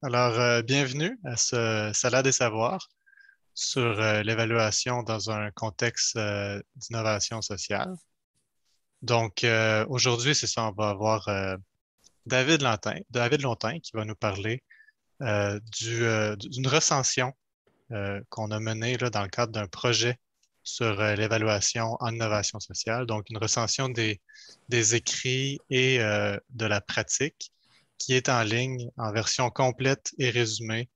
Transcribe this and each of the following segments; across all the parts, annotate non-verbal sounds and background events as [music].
Alors, euh, bienvenue à ce Salade des savoirs sur euh, l'évaluation dans un contexte euh, d'innovation sociale. Donc, aujourd'hui, c'est ça, on va avoir David, Lantin, David Lontin qui va nous parler d'une recension qu'on a menée dans le cadre d'un projet sur l'évaluation en innovation sociale, donc une recension des écrits et de la pratique qui est en ligne en version complète et résumée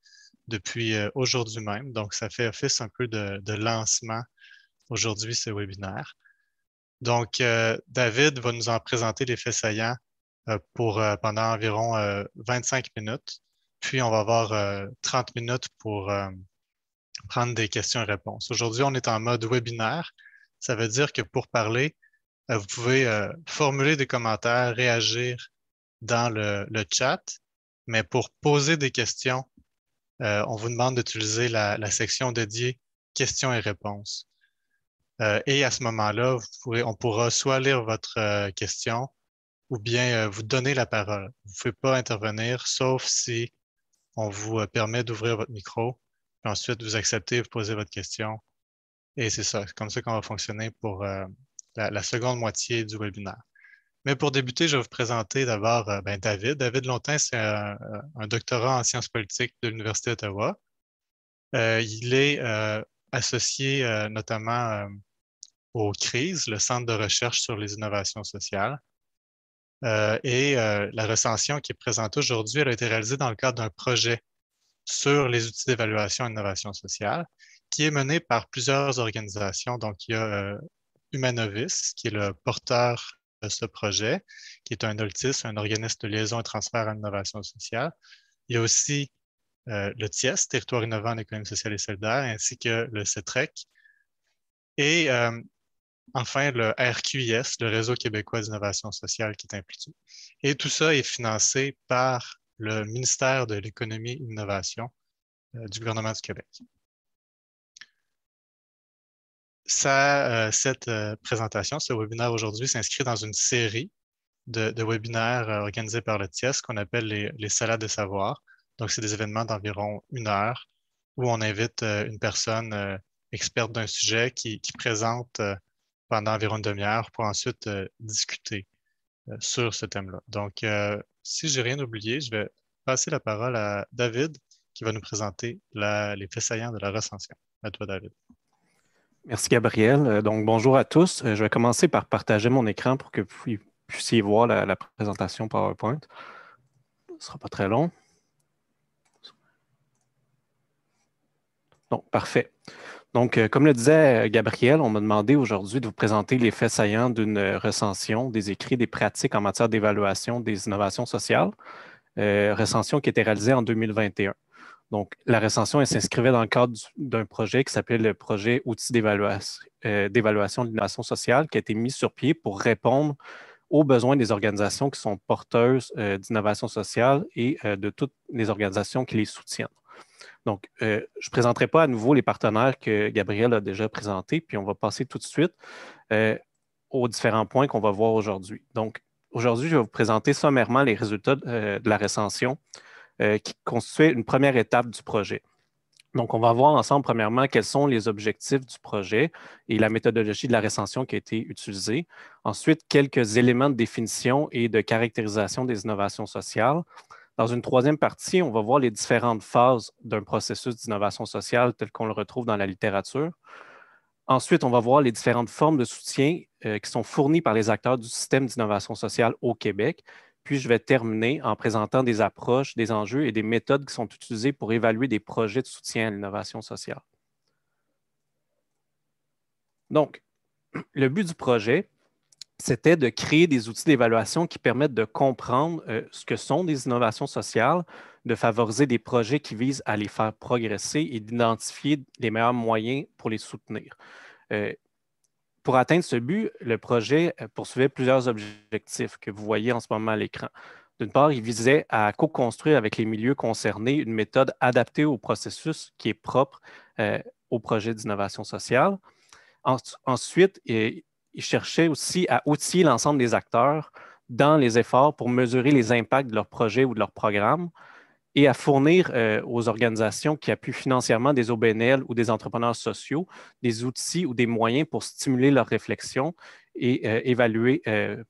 depuis euh, aujourd'hui même. Donc, ça fait office un peu de, lancement aujourd'hui, ce webinaire. Donc, euh, David va nous en présenter les faits saillants euh, pour, pendant environ 25 minutes. Puis, on va avoir 30 minutes pour prendre des questions-réponses. Aujourd'hui, on est en mode webinaire. Ça veut dire que pour parler, vous pouvez formuler des commentaires, réagir dans le, chat, mais pour poser des questions, euh, on vous demande d'utiliser la, section dédiée questions et réponses. Euh, et à ce moment-là, on pourra soit lire votre euh, question ou bien vous donner la parole. Vous ne pouvez pas intervenir, sauf si on vous permet d'ouvrir votre micro. ensuite, vous acceptez, vous poser votre question. Et c'est ça, c'est comme ça qu'on va fonctionner pour la, la seconde moitié du webinaire. Mais pour débuter, je vais vous présenter d'abord euh, ben, David. David Lontin, c'est euh, un, doctorat en sciences politiques de l'Université d'Ottawa. Euh, il est associé notamment aux crises, le Centre de recherche sur les innovations sociales. et la recension qui est présentée aujourd'hui, a été réalisée dans le cadre d'un projet sur les outils d'évaluation et innovation sociale qui est mené par plusieurs organisations. Donc, il y a Humanovis, qui est le porteur ce projet, qui est un OLTIS, un organisme de liaison et transfert à l'innovation sociale. Il y a aussi euh, le TIES, Territoire innovant en économie sociale et solidaire, ainsi que le CETREC. E e et euh, enfin, le RQIS, le Réseau québécois d'innovation sociale qui est impliqué. Et tout ça est financé par le ministère de l'économie et de l'innovation euh, du gouvernement du Québec. Ça, euh, cette euh, présentation, ce webinaire aujourd'hui s'inscrit dans une série de, webinaires euh, organisés par le TIES qu'on appelle les, salades de savoir. Donc, c'est des événements d'environ une heure où on invite une personne experte d'un sujet qui, présente pendant environ une demi-heure pour ensuite discuter sur ce thème-là. Donc, si j'ai rien oublié, je vais passer la parole à David qui va nous présenter les faits saillants de la recension. À toi, David. Merci Gabriel. Euh, donc bonjour à tous. Euh, je vais commencer par partager mon écran pour que vous puissiez voir la, présentation PowerPoint. Ce ne sera pas très long. Donc parfait. Donc, euh, comme le disait Gabriel, on m'a demandé aujourd'hui de vous présenter les faits saillants d'une recension des écrits des pratiques en matière d'évaluation des innovations sociales, recension qui a été réalisée en 2021. Donc, la recension, elle s'inscrivait dans le cadre d'un projet qui s'appelle le projet Outils euh, d'évaluation de l'innovation sociale, qui a été mis sur pied pour répondre aux besoins des organisations qui sont porteuses euh, d'innovation sociale et euh, de toutes les organisations qui les soutiennent. Donc, je ne présenterai pas à nouveau les partenaires que Gabriel a déjà présentés, puis on va passer tout de suite aux différents points qu'on va voir aujourd'hui. Donc, aujourd'hui, je vais vous présenter sommairement les résultats de la recension, euh, qui constituait une première étape du projet. Donc, on va voir ensemble, premièrement, quels sont les objectifs du projet et la méthodologie de la recension qui a été utilisée. Ensuite, quelques éléments de définition et de caractérisation des innovations sociales. Dans une troisième partie, on va voir les différentes phases d'un processus d'innovation sociale tel qu'on le retrouve dans la littérature. Ensuite, on va voir les différentes formes de soutien euh, qui sont fournies par les acteurs du système d'innovation sociale au Québec puis je vais terminer en présentant des approches, des enjeux et des méthodes qui sont utilisées pour évaluer des projets de soutien à l'innovation sociale. Donc, le but du projet, c'était de créer des outils d'évaluation qui permettent de comprendre euh, ce que sont des innovations sociales, de favoriser des projets qui visent à les faire progresser et d'identifier les meilleurs moyens pour les soutenir. Euh, pour atteindre ce but, le projet euh, poursuivait plusieurs objectifs que vous voyez en ce moment à l'écran. D'une part, il visait à co-construire avec les milieux concernés une méthode adaptée au processus qui est propre euh, au projet d'innovation sociale. ensuite, il, cherchait aussi à outiller l'ensemble des acteurs dans les efforts pour mesurer les impacts de leur projets ou de leurs programmes, et à fournir euh, aux organisations qui appuient financièrement des OBNL ou des entrepreneurs sociaux des outils ou des moyens pour stimuler leur réflexion et euh, évaluer euh,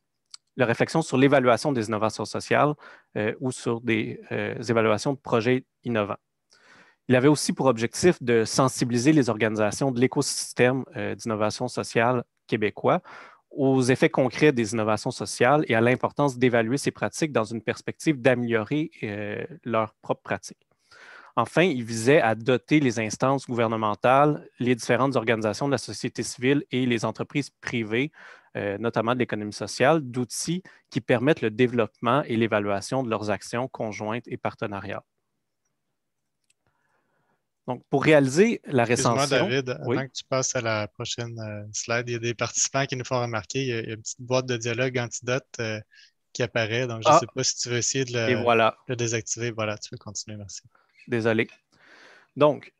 leur réflexion sur l'évaluation des innovations sociales ou sur des évaluations de projets innovants. Il avait aussi pour objectif de sensibiliser les organisations de l'écosystème d'innovation sociale québécois aux effets concrets des innovations sociales et à l'importance d'évaluer ces pratiques dans une perspective d'améliorer euh, leurs propres pratiques. Enfin, il visait à doter les instances gouvernementales, les différentes organisations de la société civile et les entreprises privées, euh, notamment de l'économie sociale, d'outils qui permettent le développement et l'évaluation de leurs actions conjointes et partenariats. Donc, pour réaliser la récension... David, avant que tu passes à la prochaine euh, slide, il y a des participants qui nous font remarquer, il y a, une petite boîte de dialogue antidote euh, qui apparaît. Donc, je ne ah. sais pas si tu veux essayer de le, désactiver. Voilà, tu peux continuer, merci. Désolé. Donc,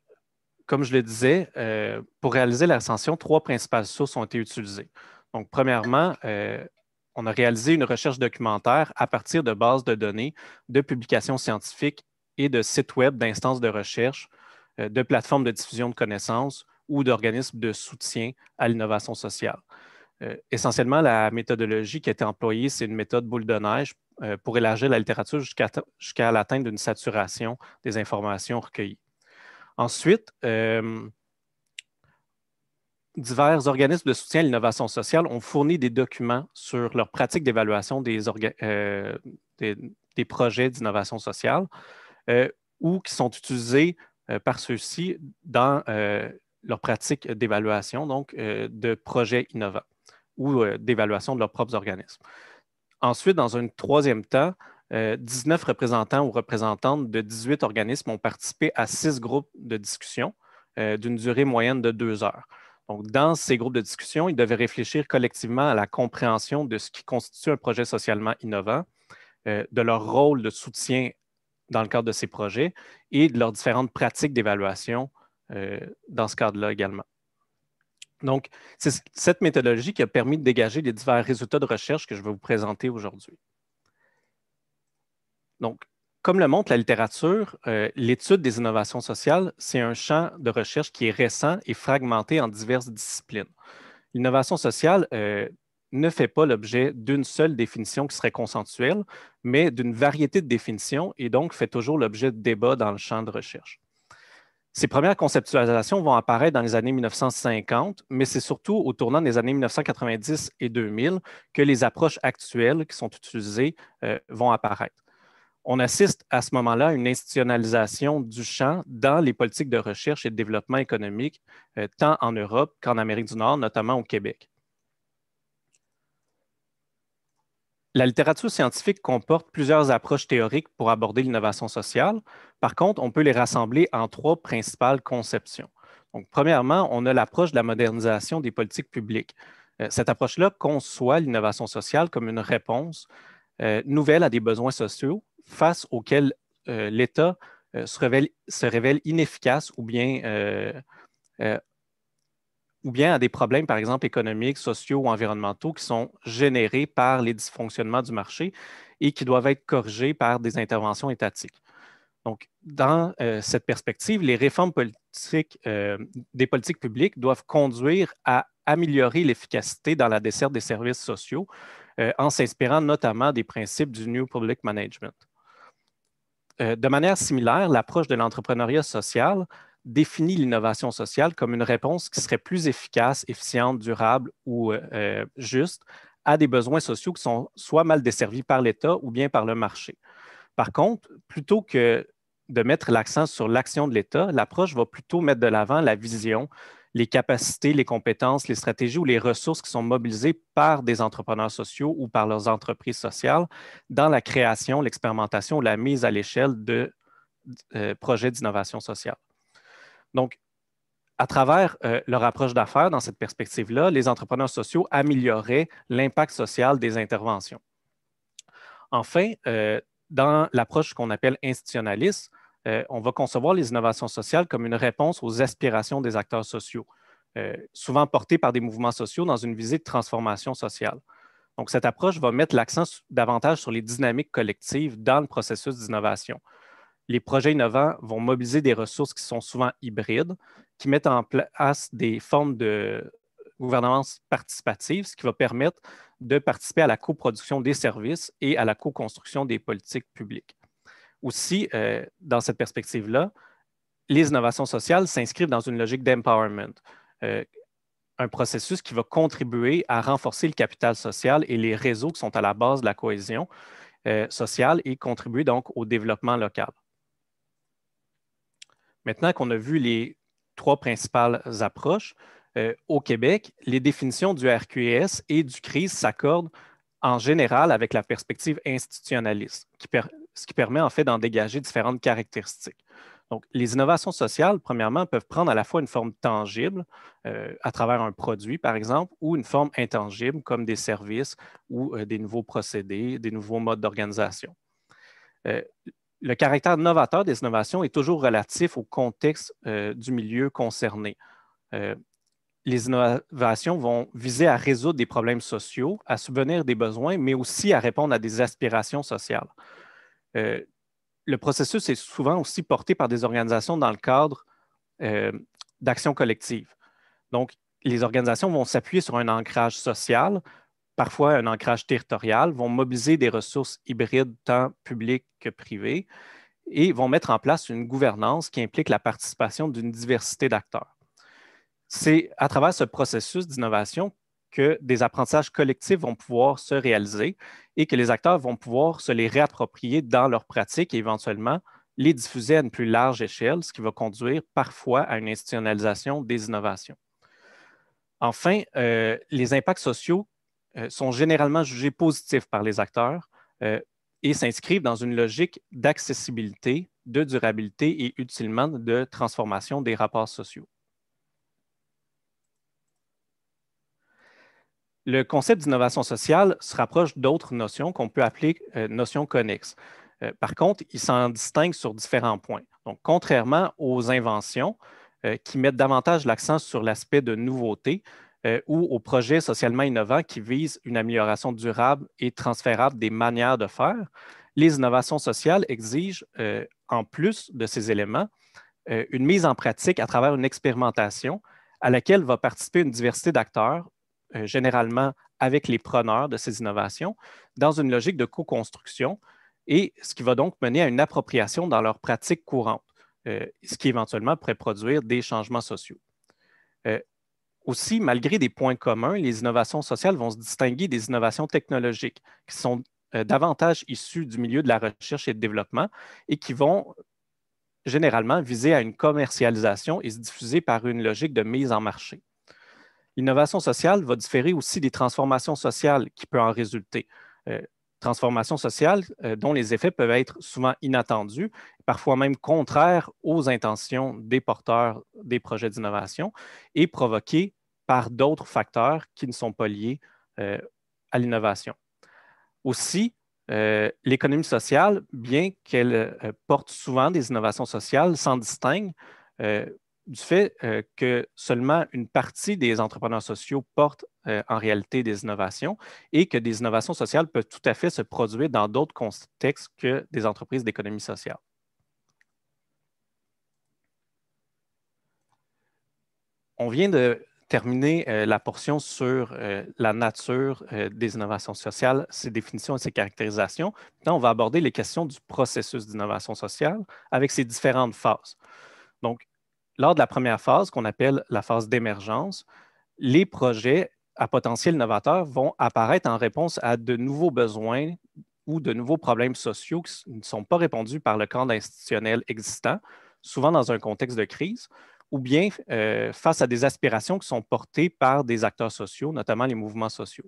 comme je le disais, euh, pour réaliser la récension, trois principales sources ont été utilisées. Donc, premièrement, on a réalisé une recherche documentaire à partir de bases de données de publications scientifiques et de sites web d'instances de recherche euh, de plateformes de diffusion de connaissances ou d'organismes de soutien à l'innovation sociale. Euh, essentiellement, la méthodologie qui a été employée, c'est une méthode boule de neige euh, pour élargir la littérature jusqu'à l'atteinte d'une saturation des informations recueillies. Ensuite, divers organismes de soutien à l'innovation sociale ont fourni des documents sur leurs pratique d'évaluation des, projets d'innovation sociale ou qui sont utilisés euh, par ceux-ci dans euh, leur pratique d'évaluation, donc euh, de projets innovants ou d'évaluation de leurs propres organismes. Ensuite, dans un troisième temps, 19 représentants ou représentantes de 18 organismes ont participé à six groupes de discussion d'une durée moyenne de deux heures. Donc, dans ces groupes de discussion, ils devaient réfléchir collectivement à la compréhension de ce qui constitue un projet socialement innovant, de leur rôle de soutien dans le cadre de ces projets et de leurs différentes pratiques d'évaluation euh, dans ce cadre-là également. Donc, c'est cette méthodologie qui a permis de dégager les divers résultats de recherche que je vais vous présenter aujourd'hui. Donc, comme le montre la littérature, euh, l'étude des innovations sociales, c'est un champ de recherche qui est récent et fragmenté en diverses disciplines. L'innovation sociale euh, ne fait pas l'objet d'une seule définition qui serait consensuelle, mais d'une variété de définitions et donc fait toujours l'objet de débats dans le champ de recherche. Ces premières conceptualisations vont apparaître dans les années 1950, mais c'est surtout au tournant des années 1990 et 2000 que les approches actuelles qui sont utilisées euh, vont apparaître. On assiste à ce moment-là à une institutionnalisation du champ dans les politiques de recherche et de développement économique, euh, tant en Europe qu'en Amérique du Nord, notamment au Québec. La littérature scientifique comporte plusieurs approches théoriques pour aborder l'innovation sociale. Par contre, on peut les rassembler en trois principales conceptions. Donc, premièrement, on a l'approche de la modernisation des politiques publiques. Euh, cette approche-là conçoit l'innovation sociale comme une réponse euh, nouvelle à des besoins sociaux face auxquels euh, l'État se, se, révèle, inefficace ou bien ou bien à des problèmes, par exemple, économiques, sociaux ou environnementaux qui sont générés par les dysfonctionnements du marché et qui doivent être corrigés par des interventions étatiques. Donc, dans euh, cette perspective, les réformes politiques euh, des politiques publiques doivent conduire à améliorer l'efficacité dans la desserte des services sociaux euh, en s'inspirant notamment des principes du New Public Management. de manière similaire, l'approche de l'entrepreneuriat social définit l'innovation sociale comme une réponse qui serait plus efficace, efficiente, durable ou euh, euh, juste à des besoins sociaux qui sont soit mal desservis par l'État ou bien par le marché. Par contre, plutôt que de mettre l'accent sur l'action de l'État, l'approche va plutôt mettre de l'avant la vision, les capacités, les compétences, les stratégies ou les ressources qui sont mobilisées par des entrepreneurs sociaux ou par leurs entreprises sociales dans la création, l'expérimentation ou la mise à l'échelle de euh, projets d'innovation sociale. Donc, à travers euh, leur approche d'affaires dans cette perspective-là, les entrepreneurs sociaux amélioraient l'impact social des interventions. Enfin, euh, dans l'approche qu'on appelle institutionnaliste, euh, on va concevoir les innovations sociales comme une réponse aux aspirations des acteurs sociaux, souvent portées par des mouvements sociaux dans une visée de transformation sociale. Donc, cette approche va mettre l'accent davantage sur les dynamiques collectives dans le processus d'innovation les projets innovants vont mobiliser des ressources qui sont souvent hybrides, qui mettent en place des formes de gouvernance participative, ce qui va permettre de participer à la coproduction des services et à la co-construction des politiques publiques. Aussi, euh, dans cette perspective-là, les innovations sociales s'inscrivent dans une logique d'empowerment, euh, un processus qui va contribuer à renforcer le capital social et les réseaux qui sont à la base de la cohésion euh, sociale et contribuer donc au développement local. Maintenant qu'on a vu les trois principales approches, euh, au Québec, les définitions du RQS e et du CRISE s'accordent en général avec la perspective institutionnaliste, ce qui permet en fait d'en dégager différentes caractéristiques. Donc, les innovations sociales, premièrement, peuvent prendre à la fois une forme tangible euh, à travers un produit, par exemple, ou une forme intangible comme des services ou euh, des nouveaux procédés, des nouveaux modes d'organisation le caractère novateur des innovations est toujours relatif au contexte euh, du milieu concerné. Euh, les innovations vont viser à résoudre des problèmes sociaux, à subvenir des besoins, mais aussi à répondre à des aspirations sociales. Euh, le processus est souvent aussi porté par des organisations dans le cadre d'actions collectives. Donc, les organisations vont s'appuyer sur un ancrage social, parfois un ancrage territorial, vont mobiliser des ressources hybrides tant publiques que privées et vont mettre en place une gouvernance qui implique la participation d'une diversité d'acteurs. C'est à travers ce processus d'innovation que des apprentissages collectifs vont pouvoir se réaliser et que les acteurs vont pouvoir se les réapproprier dans leurs pratiques et éventuellement les diffuser à une plus large échelle, ce qui va conduire parfois à une institutionnalisation des innovations. Enfin, euh, les impacts sociaux euh, sont généralement jugés positifs par les acteurs euh, et s'inscrivent dans une logique d'accessibilité, de durabilité et utilement de transformation des rapports sociaux. Le concept d'innovation sociale se rapproche d'autres notions qu'on peut appeler euh, notions connexes. par contre, il s'en distingue sur différents points. Donc, contrairement aux inventions qui mettent davantage l'accent sur l'aspect de nouveauté, euh, ou aux projets socialement innovants qui visent une amélioration durable et transférable des manières de faire, les innovations sociales exigent, euh, en plus de ces éléments, euh, une mise en pratique à travers une expérimentation à laquelle va participer une diversité d'acteurs, généralement avec les preneurs de ces innovations, dans une logique de co-construction, et ce qui va donc mener à une appropriation dans leurs pratiques courantes, ce qui éventuellement pourrait produire des changements sociaux. Euh, aussi, malgré des points communs, les innovations sociales vont se distinguer des innovations technologiques qui sont euh, davantage issues du milieu de la recherche et de développement et qui vont généralement viser à une commercialisation et se diffuser par une logique de mise en marché. L'innovation sociale va différer aussi des transformations sociales qui peuvent en résulter. Euh, transformations sociales euh, dont les effets peuvent être souvent inattendus parfois même contraire aux intentions des porteurs des projets d'innovation et provoqués par d'autres facteurs qui ne sont pas liés euh, à l'innovation. Aussi, euh, l'économie sociale, bien qu'elle euh, porte souvent des innovations sociales, s'en distingue du fait que seulement une partie des entrepreneurs sociaux portent en réalité des innovations et que des innovations sociales peuvent tout à fait se produire dans d'autres contextes que des entreprises d'économie sociale. On vient de terminer euh, la portion sur euh, la nature euh, des innovations sociales, ses définitions et ses caractérisations. Maintenant, on va aborder les questions du processus d'innovation sociale avec ses différentes phases. Donc, lors de la première phase, qu'on appelle la phase d'émergence, les projets à potentiel innovateur vont apparaître en réponse à de nouveaux besoins ou de nouveaux problèmes sociaux qui ne sont pas répondus par le cadre institutionnel existant, souvent dans un contexte de crise ou bien euh, face à des aspirations qui sont portées par des acteurs sociaux, notamment les mouvements sociaux.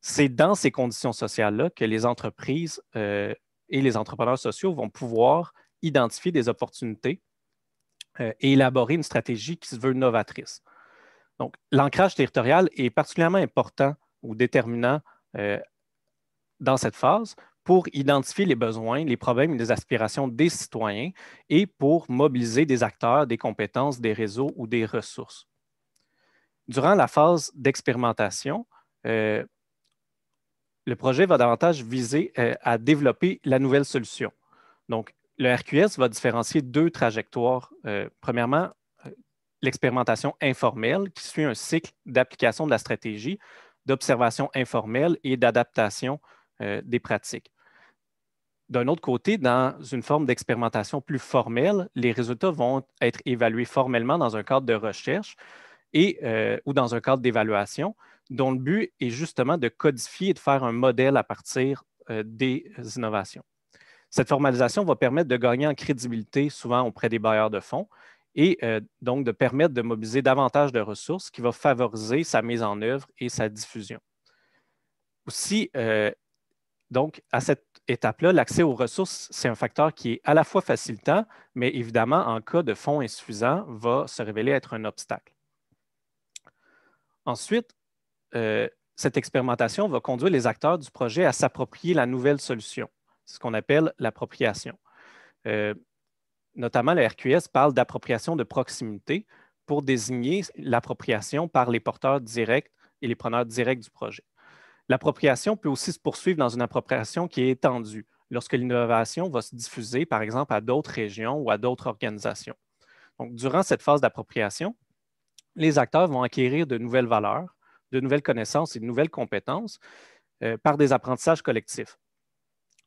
C'est dans ces conditions sociales-là que les entreprises euh, et les entrepreneurs sociaux vont pouvoir identifier des opportunités euh, et élaborer une stratégie qui se veut novatrice. Donc, l'ancrage territorial est particulièrement important ou déterminant dans cette phase, pour identifier les besoins, les problèmes et les aspirations des citoyens et pour mobiliser des acteurs, des compétences, des réseaux ou des ressources. Durant la phase d'expérimentation, euh, le projet va davantage viser euh, à développer la nouvelle solution. Donc, le RQS va différencier deux trajectoires. Euh, premièrement, l'expérimentation informelle qui suit un cycle d'application de la stratégie, d'observation informelle et d'adaptation des pratiques. D'un autre côté, dans une forme d'expérimentation plus formelle, les résultats vont être évalués formellement dans un cadre de recherche et, euh, ou dans un cadre d'évaluation dont le but est justement de codifier et de faire un modèle à partir euh, des innovations. Cette formalisation va permettre de gagner en crédibilité souvent auprès des bailleurs de fonds et euh, donc de permettre de mobiliser davantage de ressources qui va favoriser sa mise en œuvre et sa diffusion. Aussi, donc, à cette étape-là, l'accès aux ressources, c'est un facteur qui est à la fois facilitant, mais évidemment, en cas de fonds insuffisants, va se révéler être un obstacle. Ensuite, euh, cette expérimentation va conduire les acteurs du projet à s'approprier la nouvelle solution, ce qu'on appelle l'appropriation. Euh, notamment, le RQS parle d'appropriation de proximité pour désigner l'appropriation par les porteurs directs et les preneurs directs du projet. L'appropriation peut aussi se poursuivre dans une appropriation qui est étendue, lorsque l'innovation va se diffuser, par exemple, à d'autres régions ou à d'autres organisations. Donc, durant cette phase d'appropriation, les acteurs vont acquérir de nouvelles valeurs, de nouvelles connaissances et de nouvelles compétences euh, par des apprentissages collectifs.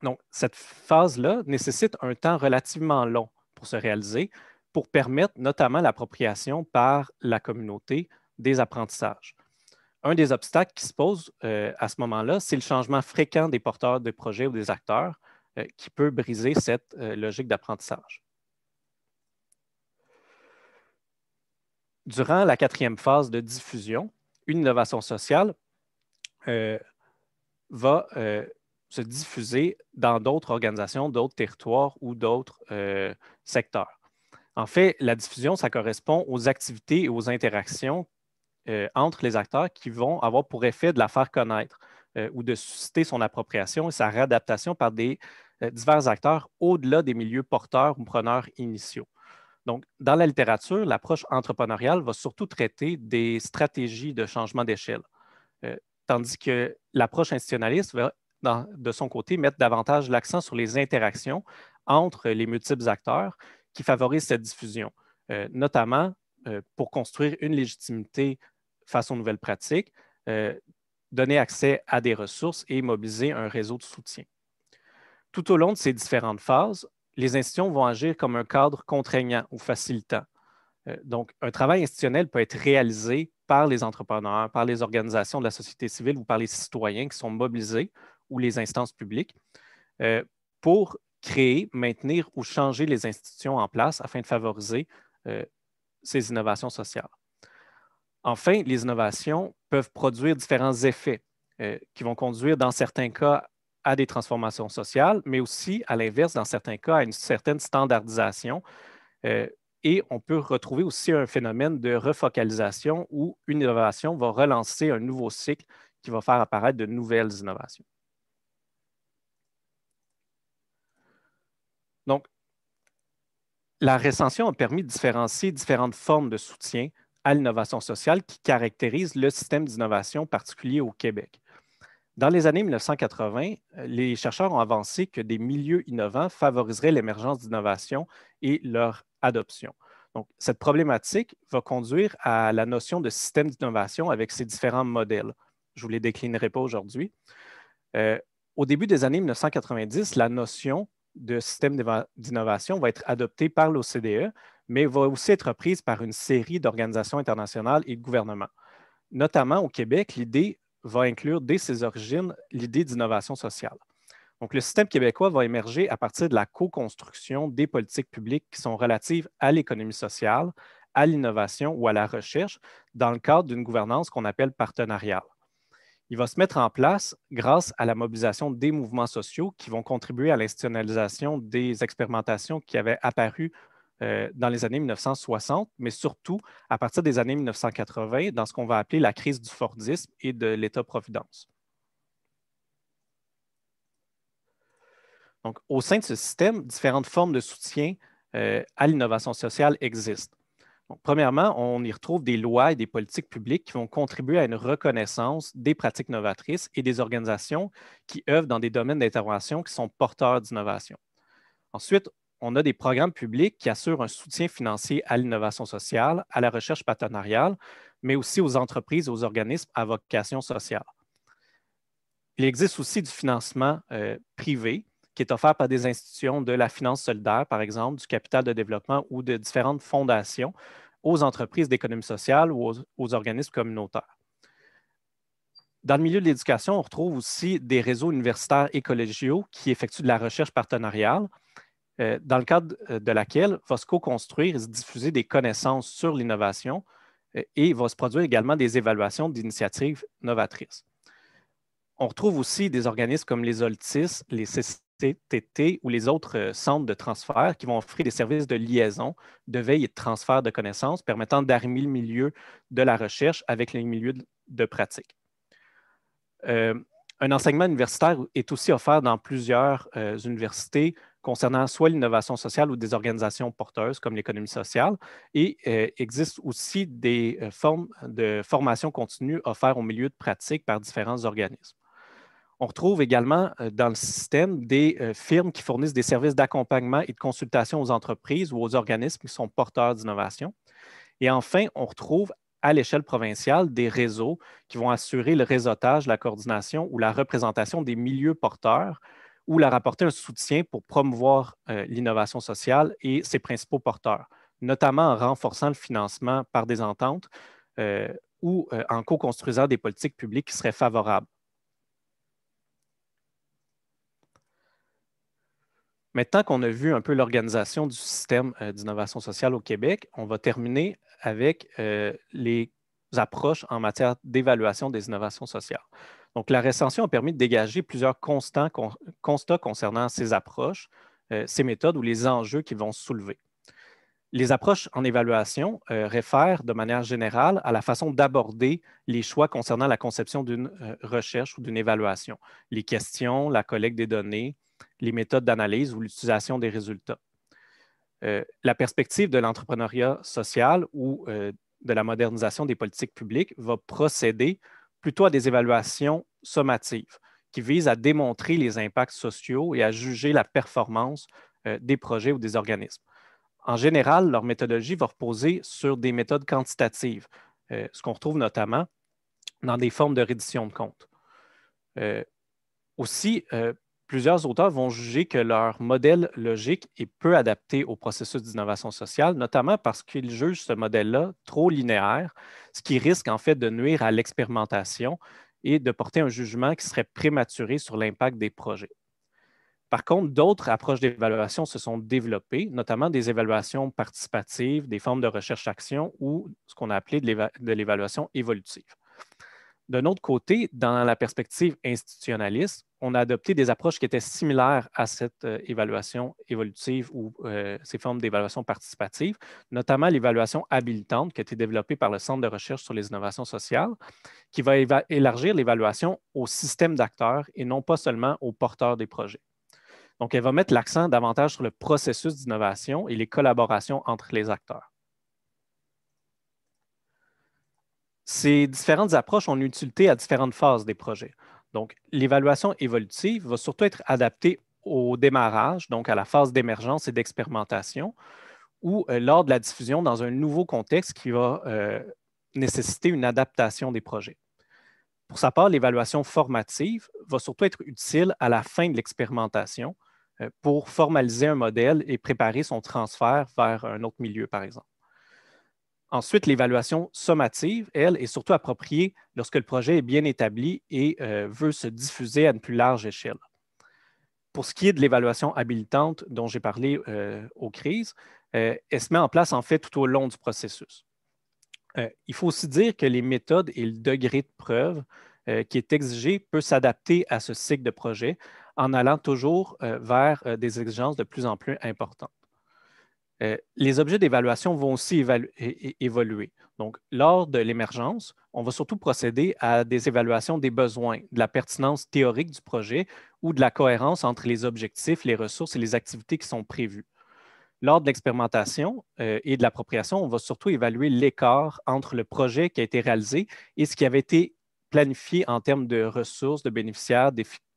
Donc, cette phase-là nécessite un temps relativement long pour se réaliser, pour permettre notamment l'appropriation par la communauté des apprentissages un des obstacles qui se pose euh, à ce moment-là, c'est le changement fréquent des porteurs de projets ou des acteurs euh, qui peut briser cette euh, logique d'apprentissage. Durant la quatrième phase de diffusion, une innovation sociale va se diffuser dans d'autres organisations, d'autres territoires ou d'autres secteurs. En fait, la diffusion, ça correspond aux activités et aux interactions euh, entre les acteurs qui vont avoir pour effet de la faire connaître euh, ou de susciter son appropriation et sa réadaptation par des euh, divers acteurs au-delà des milieux porteurs ou preneurs initiaux. Donc, dans la littérature, l'approche entrepreneuriale va surtout traiter des stratégies de changement d'échelle, tandis que l'approche institutionnaliste va, de son côté, mettre davantage l'accent sur les interactions entre les multiples acteurs qui favorisent cette diffusion, notamment pour construire une légitimité face aux nouvelles pratiques, euh, donner accès à des ressources et mobiliser un réseau de soutien. Tout au long de ces différentes phases, les institutions vont agir comme un cadre contraignant ou facilitant. Euh, donc, un travail institutionnel peut être réalisé par les entrepreneurs, par les organisations de la société civile ou par les citoyens qui sont mobilisés ou les instances publiques euh, pour créer, maintenir ou changer les institutions en place afin de favoriser ces innovations sociales. Enfin, les innovations peuvent produire différents effets euh, qui vont conduire, dans certains cas, à des transformations sociales, mais aussi, à l'inverse, dans certains cas, à une certaine standardisation. Euh, et on peut retrouver aussi un phénomène de refocalisation où une innovation va relancer un nouveau cycle qui va faire apparaître de nouvelles innovations. Donc, la recension a permis de différencier différentes formes de soutien à l'innovation sociale qui caractérise le système d'innovation particulier au Québec. Dans les années 1980, euh, les chercheurs ont avancé que des milieux innovants favoriseraient l'émergence d'innovation et leur adoption. Donc, cette problématique va conduire à la notion de système d'innovation avec ses différents modèles. Je ne vous les déclinerai pas aujourd'hui. Euh, au début des années 1990, la notion de système d'innovation va être adoptée par l'OCDE, mais va aussi être prise par une série d'organisations internationales et de gouvernements. Notamment au Québec, l'idée va inclure dès ses origines l'idée d'innovation sociale. Donc, le système québécois va émerger à partir de la co-construction des politiques publiques qui sont relatives à l'économie sociale, à l'innovation ou à la recherche dans le cadre d'une gouvernance qu'on appelle partenariale. Il va se mettre en place grâce à la mobilisation des mouvements sociaux qui vont contribuer à l'institutionnalisation des expérimentations qui avaient apparu euh, dans les années 1960, mais surtout à partir des années 1980, dans ce qu'on va appeler la crise du Fordisme et de l'État-providence. Donc, au sein de ce système, différentes formes de soutien euh, à l'innovation sociale existent. Donc, premièrement, on y retrouve des lois et des politiques publiques qui vont contribuer à une reconnaissance des pratiques novatrices et des organisations qui œuvrent dans des domaines d'intervention qui sont porteurs d'innovation. Ensuite, on a des programmes publics qui assurent un soutien financier à l'innovation sociale, à la recherche partenariale, mais aussi aux entreprises et aux organismes à vocation sociale. Il existe aussi du financement euh, privé qui est offert par des institutions de la finance solidaire, par exemple, du capital de développement ou de différentes fondations aux entreprises d'économie sociale ou aux, aux organismes communautaires. Dans le milieu de l'éducation, on retrouve aussi des réseaux universitaires et collégiaux qui effectuent de la recherche partenariale, euh, dans le cadre euh, de laquelle va se co-construire et se diffuser des connaissances sur l'innovation euh, et va se produire également des évaluations d'initiatives novatrices. On retrouve aussi des organismes comme les OLTIS, les CCTT ou les autres centres de transfert qui vont offrir des services de liaison, de veille et de transfert de connaissances permettant d'armer le milieu de la recherche avec les milieux de pratique. un enseignement universitaire est aussi offert dans plusieurs universités concernant soit l'innovation sociale ou des organisations porteuses comme l'économie sociale. Et existent euh, existe aussi des euh, formes de formation continue offertes au milieu de pratique par différents organismes. On retrouve également euh, dans le système des firmes qui fournissent des services d'accompagnement et de consultation aux entreprises ou aux organismes qui sont porteurs d'innovation. Et enfin, on retrouve à l'échelle provinciale des réseaux qui vont assurer le réseautage, la coordination ou la représentation des milieux porteurs ou leur apporter un soutien pour promouvoir euh, l'innovation sociale et ses principaux porteurs, notamment en renforçant le financement par des ententes euh, ou euh, en co-construisant des politiques publiques qui seraient favorables. Maintenant qu'on a vu un peu l'organisation du système d'innovation sociale au Québec, on va terminer avec les approches en matière d'évaluation des innovations sociales. Donc, la recension a permis de dégager plusieurs constats concernant ces approches, euh, ces méthodes ou les enjeux qui vont soulever. Les approches en évaluation euh, réfèrent de manière générale à la façon d'aborder les choix concernant la conception d'une euh, recherche ou d'une évaluation, les questions, la collecte des données, les méthodes d'analyse ou l'utilisation des résultats. la perspective de l'entrepreneuriat social ou de la modernisation des politiques publiques va procéder plutôt à des évaluations sommatives qui visent à démontrer les impacts sociaux et à juger la performance euh, des projets ou des organismes. En général, leur méthodologie va reposer sur des méthodes quantitatives, euh, ce qu'on retrouve notamment dans des formes de reddition de comptes. Euh, aussi, plusieurs auteurs vont juger que leur modèle logique est peu adapté au processus d'innovation sociale, notamment parce qu'ils jugent ce modèle-là trop linéaire, ce qui risque en fait de nuire à l'expérimentation et de porter un jugement qui serait prématuré sur l'impact des projets. Par contre, d'autres approches d'évaluation se sont développées, notamment des évaluations participatives, des formes de recherche-action ou ce qu'on a appelé de l'évaluation évolutive. D'un autre côté, dans la perspective institutionnaliste, on a adopté des approches qui étaient similaires à cette euh, évaluation évolutive ou euh, ces formes d'évaluation participative, notamment l'évaluation habilitante qui a été développée par le Centre de recherche sur les innovations sociales, qui va élargir l'évaluation au système d'acteurs et non pas seulement aux porteurs des projets. Donc, elle va mettre l'accent davantage sur le processus d'innovation et les collaborations entre les acteurs. Ces différentes approches ont une utilité à différentes phases des projets. Donc, l'évaluation évolutive va surtout être adaptée au démarrage, donc à la phase d'émergence et d'expérimentation, ou euh, lors de la diffusion dans un nouveau contexte qui va euh, nécessiter une adaptation des projets. Pour sa part, l'évaluation formative va surtout être utile à la fin de l'expérimentation euh, pour formaliser un modèle et préparer son transfert vers un autre milieu, par exemple. Ensuite, l'évaluation sommative, elle, est surtout appropriée lorsque le projet est bien établi et euh, veut se diffuser à une plus large échelle. Pour ce qui est de l'évaluation habilitante dont j'ai parlé euh, aux crises, euh, elle se met en place en fait tout au long du processus. il faut aussi dire que les méthodes et le degré de preuve qui est exigé peut s'adapter à ce cycle de projet en allant toujours vers des exigences de plus en plus importantes. Euh, les objets d'évaluation vont aussi évoluer. Donc, lors de l'émergence, on va surtout procéder à des évaluations des besoins, de la pertinence théorique du projet ou de la cohérence entre les objectifs, les ressources et les activités qui sont prévues. Lors de l'expérimentation euh, et de l'appropriation, on va surtout évaluer l'écart entre le projet qui a été réalisé et ce qui avait été planifié en termes de ressources, de bénéficiaires,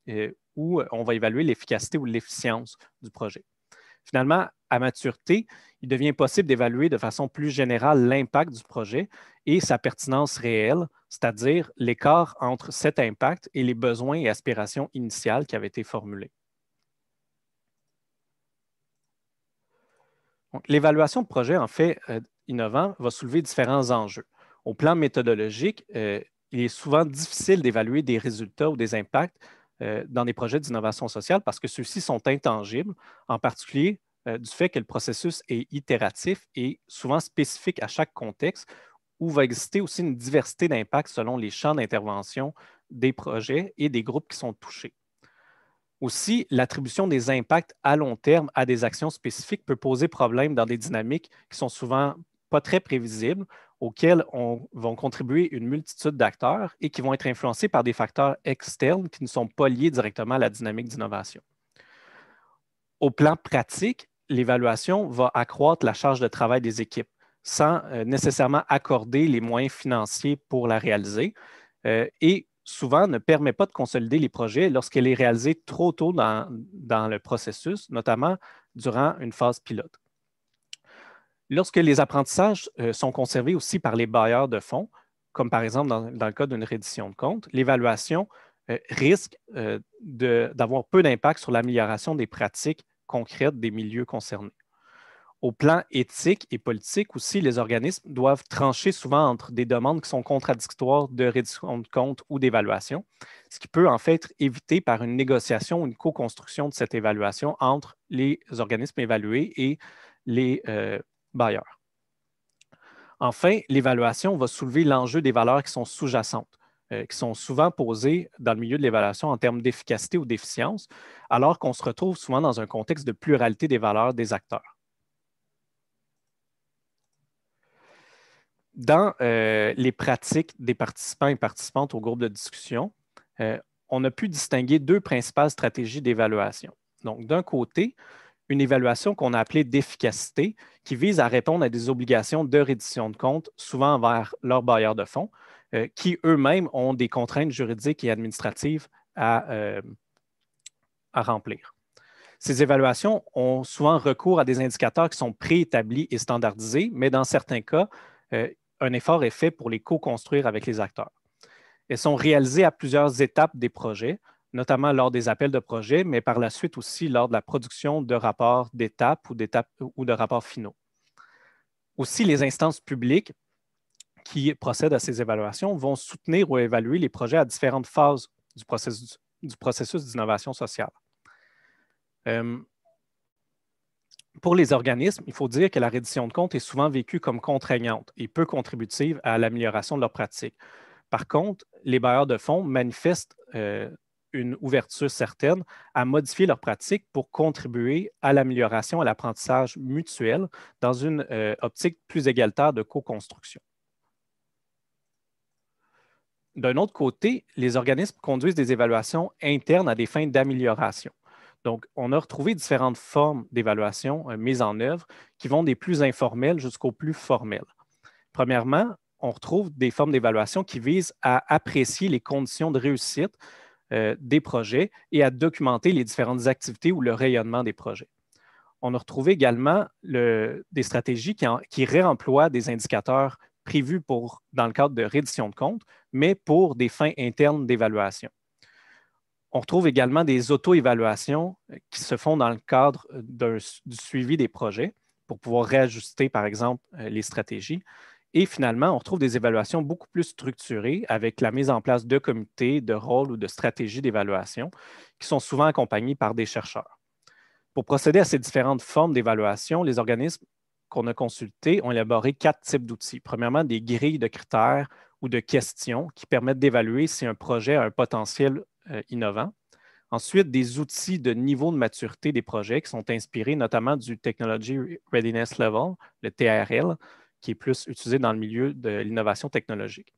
euh, où on va évaluer l'efficacité ou l'efficience du projet. Finalement, à maturité, il devient possible d'évaluer de façon plus générale l'impact du projet et sa pertinence réelle, c'est-à-dire l'écart entre cet impact et les besoins et aspirations initiales qui avaient été formulés. L'évaluation de projet, en fait, euh, innovant, va soulever différents enjeux. Au plan méthodologique, euh, il est souvent difficile d'évaluer des résultats ou des impacts euh, dans des projets d'innovation sociale parce que ceux-ci sont intangibles, en particulier euh, du fait que le processus est itératif et souvent spécifique à chaque contexte, où va exister aussi une diversité d'impacts selon les champs d'intervention des projets et des groupes qui sont touchés. Aussi, l'attribution des impacts à long terme à des actions spécifiques peut poser problème dans des dynamiques qui sont souvent pas très prévisibles, auxquelles vont contribuer une multitude d'acteurs et qui vont être influencés par des facteurs externes qui ne sont pas liés directement à la dynamique d'innovation. Au plan pratique, l'évaluation va accroître la charge de travail des équipes sans euh, nécessairement accorder les moyens financiers pour la réaliser euh, et souvent ne permet pas de consolider les projets lorsqu'elle est réalisée trop tôt dans, le processus, notamment durant une phase pilote. Lorsque les apprentissages euh, sont conservés aussi par les bailleurs de fonds, comme par exemple dans, le cas d'une reddition de compte, l'évaluation risque d'avoir peu d'impact sur l'amélioration des pratiques concrète des milieux concernés. Au plan éthique et politique aussi, les organismes doivent trancher souvent entre des demandes qui sont contradictoires de réduction de compte ou d'évaluation, ce qui peut en fait être évité par une négociation ou une co-construction de cette évaluation entre les organismes évalués et les euh, bailleurs. Enfin, l'évaluation va soulever l'enjeu des valeurs qui sont sous-jacentes euh, qui sont souvent posées dans le milieu de l'évaluation en termes d'efficacité ou d'efficience, alors qu'on se retrouve souvent dans un contexte de pluralité des valeurs des acteurs. Dans euh, les pratiques des participants et participantes au groupe de discussion, euh, on a pu distinguer deux principales stratégies d'évaluation. Donc, d'un côté, une évaluation qu'on a appelée d'efficacité, qui vise à répondre à des obligations de reddition de compte, souvent envers leurs bailleurs de fonds, euh, qui eux-mêmes ont des contraintes juridiques et administratives euh, à, remplir. Ces évaluations ont souvent recours à des indicateurs qui sont préétablis et standardisés, mais dans certains cas, euh, un effort est fait pour les co-construire avec les acteurs. Elles sont réalisées à plusieurs étapes des projets, notamment lors des appels de projets, mais par la suite aussi lors de la production de rapports d'étapes ou, ou de rapports finaux. Aussi, les instances publiques qui procèdent à ces évaluations vont soutenir ou évaluer les projets à différentes phases du processus d'innovation sociale. Euh, pour les organismes, il faut dire que la reddition de comptes est souvent vécue comme contraignante et peu contributive à l'amélioration de leurs pratiques. Par contre, les bailleurs de fonds manifestent euh, une ouverture certaine à modifier leurs pratiques pour contribuer à l'amélioration et à l'apprentissage mutuel dans une euh, optique plus égalitaire de co-construction d'un autre côté, les organismes conduisent des évaluations internes à des fins d'amélioration. Donc, on a retrouvé différentes formes d'évaluation euh, mises en œuvre qui vont des plus informelles jusqu'aux plus formelles. Premièrement, on retrouve des formes d'évaluation qui visent à apprécier les conditions de réussite euh, des projets et à documenter les différentes activités ou le rayonnement des projets. On a retrouvé également des stratégies qui réemploient des indicateurs prévu pour, dans le cadre de reddition de comptes, mais pour des fins internes d'évaluation. On retrouve également des auto-évaluations euh, qui se font dans le cadre euh, du suivi des projets pour pouvoir réajuster, par exemple, euh, les stratégies. Et finalement, on retrouve des évaluations beaucoup plus structurées avec la mise en place de comités, de rôles ou de stratégies d'évaluation qui sont souvent accompagnées par des chercheurs. Pour procéder à ces différentes formes d'évaluation, les organismes qu'on a consultés ont élaboré quatre types d'outils. Premièrement, des grilles de critères ou de questions qui permettent d'évaluer si un projet a un potentiel euh, innovant. Ensuite, des outils de niveau de maturité des projets qui sont inspirés notamment du Technology Readiness Level, le TRL, qui est plus utilisé dans le milieu de l'innovation technologique.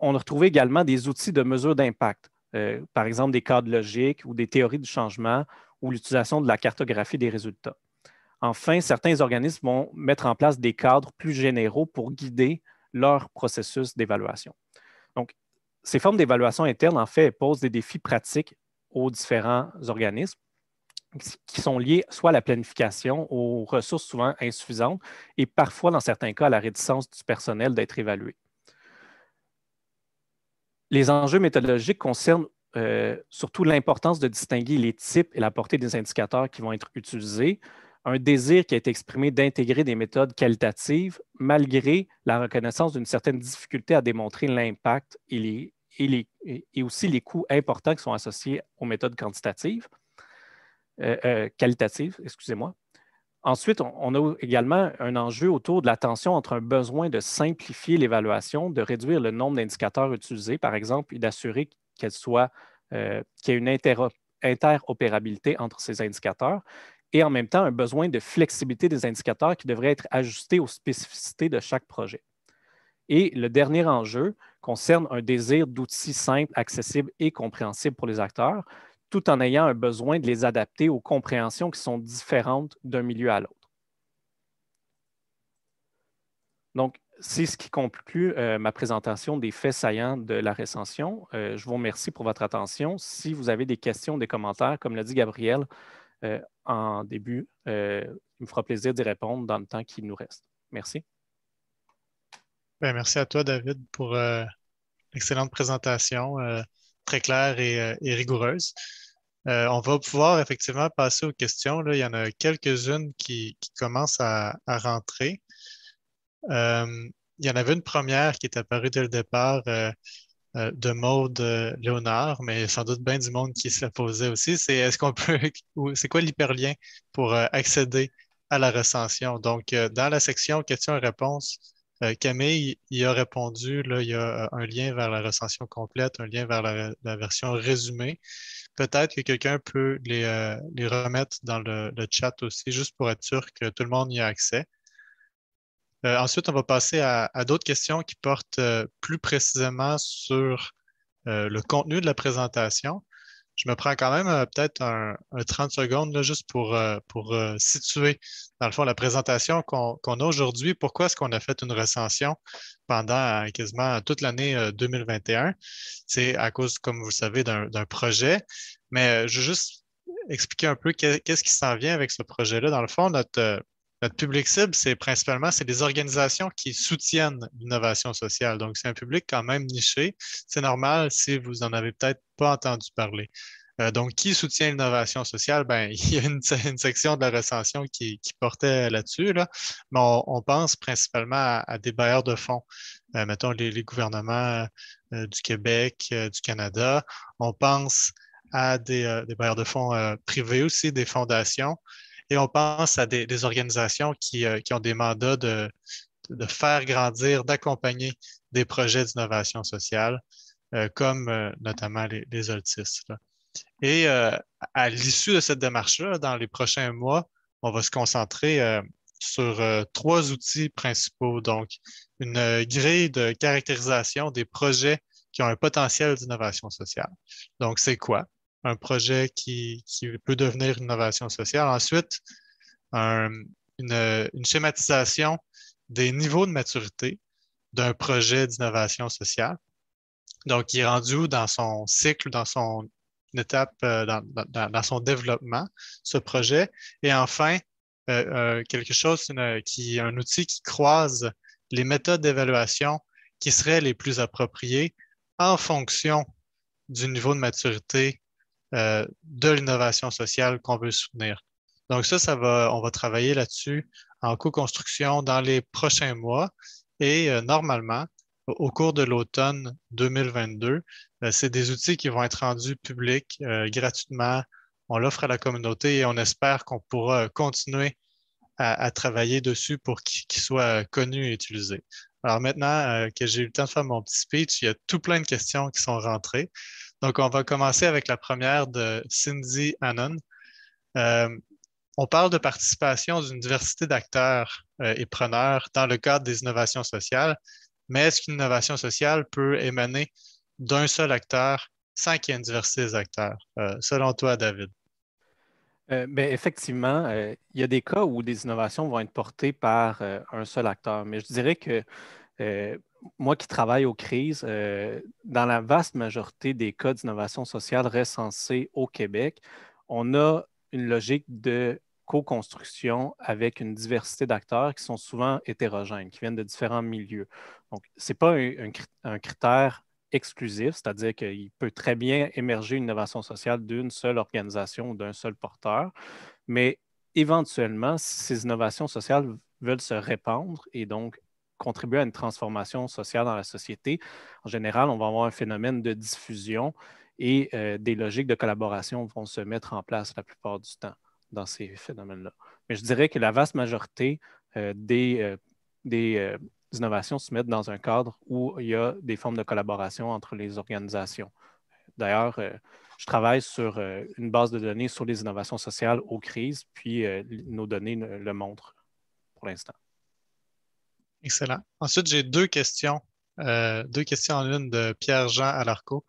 On a retrouvé également des outils de mesure d'impact, euh, par exemple des cadres logiques ou des théories du changement ou l'utilisation de la cartographie des résultats. Enfin, certains organismes vont mettre en place des cadres plus généraux pour guider leur processus d'évaluation. Donc, ces formes d'évaluation interne, en fait, posent des défis pratiques aux différents organismes qui sont liés soit à la planification, aux ressources souvent insuffisantes et parfois, dans certains cas, à la réticence du personnel d'être évalué. Les enjeux méthodologiques concernent euh, surtout l'importance de distinguer les types et la portée des indicateurs qui vont être utilisés, un désir qui a été exprimé d'intégrer des méthodes qualitatives malgré la reconnaissance d'une certaine difficulté à démontrer l'impact et, aussi les coûts importants qui sont associés aux méthodes quantitatives, euh, euh, qualitatives, excusez-moi. Ensuite, on, a également un enjeu autour de la tension entre un besoin de simplifier l'évaluation, de réduire le nombre d'indicateurs utilisés, par exemple, et d'assurer qu'elle soit, euh, qu'il y ait une interopérabilité entre ces indicateurs, et en même temps un besoin de flexibilité des indicateurs qui devraient être ajustés aux spécificités de chaque projet. Et le dernier enjeu concerne un désir d'outils simples, accessibles et compréhensibles pour les acteurs, tout en ayant un besoin de les adapter aux compréhensions qui sont différentes d'un milieu à l'autre. Donc, c'est ce qui conclut euh, ma présentation des faits saillants de la recension. Euh, je vous remercie pour votre attention. Si vous avez des questions, des commentaires, comme l'a dit Gabriel, euh, en début. Euh, il me fera plaisir d'y répondre dans le temps qui nous reste. Merci. Ben, merci à toi, David, pour euh, l'excellente présentation, très claire et, rigoureuse. on va pouvoir effectivement passer aux questions. Là. Il y en a quelques-unes qui, commencent à, rentrer. il y en avait une première qui est apparue dès le départ. Euh, euh, de mode euh, Léonard, mais sans doute bien du monde qui se posait aussi, c'est est-ce qu'on [laughs] peut, c'est quoi l'hyperlien pour euh, accéder à la recension? Donc, dans la section questions et réponses, Camille y a répondu, là, il y a un lien vers la recension complète, un lien vers la, version résumée. Peut-être que quelqu'un peut les, remettre dans le, chat aussi, juste pour être sûr que tout le monde y a accès. Euh, ensuite, on va passer à, d'autres questions qui portent euh, plus précisément sur euh, le contenu de la présentation. Je me prends quand même peut-être un, 30 secondes juste pour, pour situer, dans le fond, la présentation qu'on a aujourd'hui. Pourquoi est-ce qu'on a fait une recension pendant quasiment toute l'année 2021? C'est à cause, comme vous le savez, d'un projet. Mais je veux juste expliquer un peu qu'est-ce qui s'en vient avec ce projet-là. Dans le fond, notre, notre public cible, c'est principalement c'est des organisations qui soutiennent l'innovation sociale. Donc, c'est un public quand même niché. C'est normal si vous n'en avez peut-être pas entendu parler. Euh, donc, qui soutient l'innovation sociale? Ben, [laughs] il y a une, section de la recension qui, portait là-dessus, là. mais on, pense principalement à, des bailleurs de fonds, euh, mettons les, gouvernements euh, du Québec, du Canada. On pense à des, des bailleurs de fonds privés aussi, des fondations. Et on pense à des, organisations euh, qui, ont des mandats de, faire grandir, d'accompagner des projets d'innovation sociale, euh, comme euh, notamment les, les Et à l'issue de cette démarche-là, dans les prochains mois, on va se concentrer sur trois outils principaux. Donc, une grille de caractérisation des projets qui ont un potentiel d'innovation sociale. Donc, c'est quoi? un projet qui, peut devenir une innovation sociale. Ensuite, une, schématisation des niveaux de maturité d'un projet d'innovation sociale. Donc, qui est rendu dans son cycle, dans son étape, euh, dans, son développement, ce projet. Et enfin, euh, euh, quelque chose qui un outil qui croise les méthodes d'évaluation qui seraient les plus appropriées en fonction du niveau de maturité euh, de l'innovation sociale qu'on veut soutenir. Donc ça, on va travailler là-dessus en co-construction dans les prochains mois et euh, normalement, au cours de l'automne 2022, euh, c'est des outils qui vont être rendus publics gratuitement. On l'offre à la communauté et on espère qu'on pourra continuer à, travailler dessus pour qu'ils soient connus et utilisés. Alors maintenant que j'ai eu le temps de faire mon petit speech, il y a tout plein de questions qui sont rentrées. Donc, on va commencer avec la première de Cindy Annon. Euh, on parle de participation d'une diversité d'acteurs euh, et preneurs dans le cadre des innovations sociales, mais est-ce qu'une innovation sociale peut émaner d'un seul acteur sans qu'il y ait une diversité d'acteurs euh, selon toi, David? Ben, effectivement, il y a des cas où des innovations vont être portées par un seul acteur, mais je dirais que euh, moi qui travaille aux crises, euh, dans la vaste majorité des cas d'innovation sociale recensés au Québec, on a une logique de co-construction avec une diversité d'acteurs qui sont souvent hétérogènes, qui viennent de différents milieux. Donc, ce n'est pas un, critère exclusif, c'est-à-dire qu'il peut très bien émerger une innovation sociale d'une seule organisation ou d'un seul porteur, mais éventuellement, ces innovations sociales veulent se répandre et donc contribuer à une transformation sociale dans la société, en général, on va avoir un phénomène de diffusion et euh, des logiques de collaboration vont se mettre en place la plupart du temps dans ces phénomènes-là. Mais je dirais que la vaste majorité euh, des, euh, des innovations se mettent dans un cadre où il y a des formes de collaboration entre les organisations. D'ailleurs, je travaille sur une base de données sur les innovations sociales aux crises, puis nos données le montrent pour l'instant. Excellent. Ensuite, j'ai deux questions. Euh, deux questions en une de Pierre-Jean Alarco.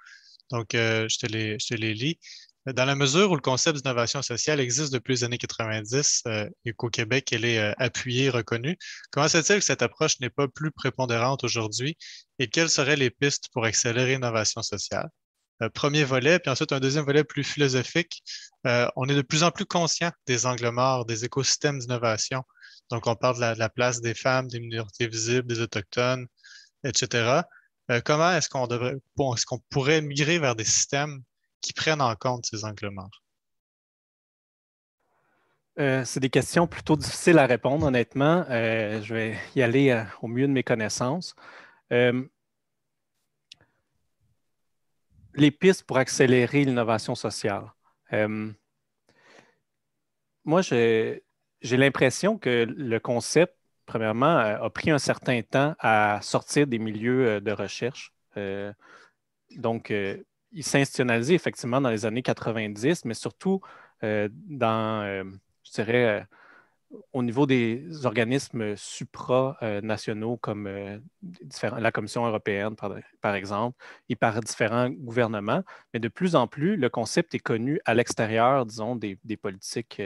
Donc, euh, je, te les, je, lis. Dans la mesure où le concept d'innovation sociale existe depuis les années 90 euh, et qu'au Québec, elle est appuyée, reconnue, comment se fait-il que cette approche n'est pas plus prépondérante aujourd'hui et quelles seraient les pistes pour accélérer l'innovation sociale? premier volet, puis ensuite un deuxième volet plus philosophique. on est de plus en plus conscient des angles morts, des écosystèmes d'innovation, donc, on parle de la, place des femmes, des minorités visibles, des autochtones, etc. Euh, comment est-ce qu'on devrait, ce qu'on pourrait migrer vers des systèmes qui prennent en compte ces angles morts? Euh, c'est des questions plutôt difficiles à répondre, honnêtement. Euh, je vais y aller au mieux de mes connaissances. les pistes pour accélérer l'innovation sociale. moi, j'ai j'ai l'impression que le concept, premièrement, euh, a pris un certain temps à sortir des milieux euh, de recherche. Euh, donc, il s'est effectivement dans les années 90, mais surtout dans, je dirais, au niveau des organismes supranationaux comme la Commission européenne, par, exemple, et par différents gouvernements. Mais de plus en plus, le concept est connu à l'extérieur, disons, des, des politiques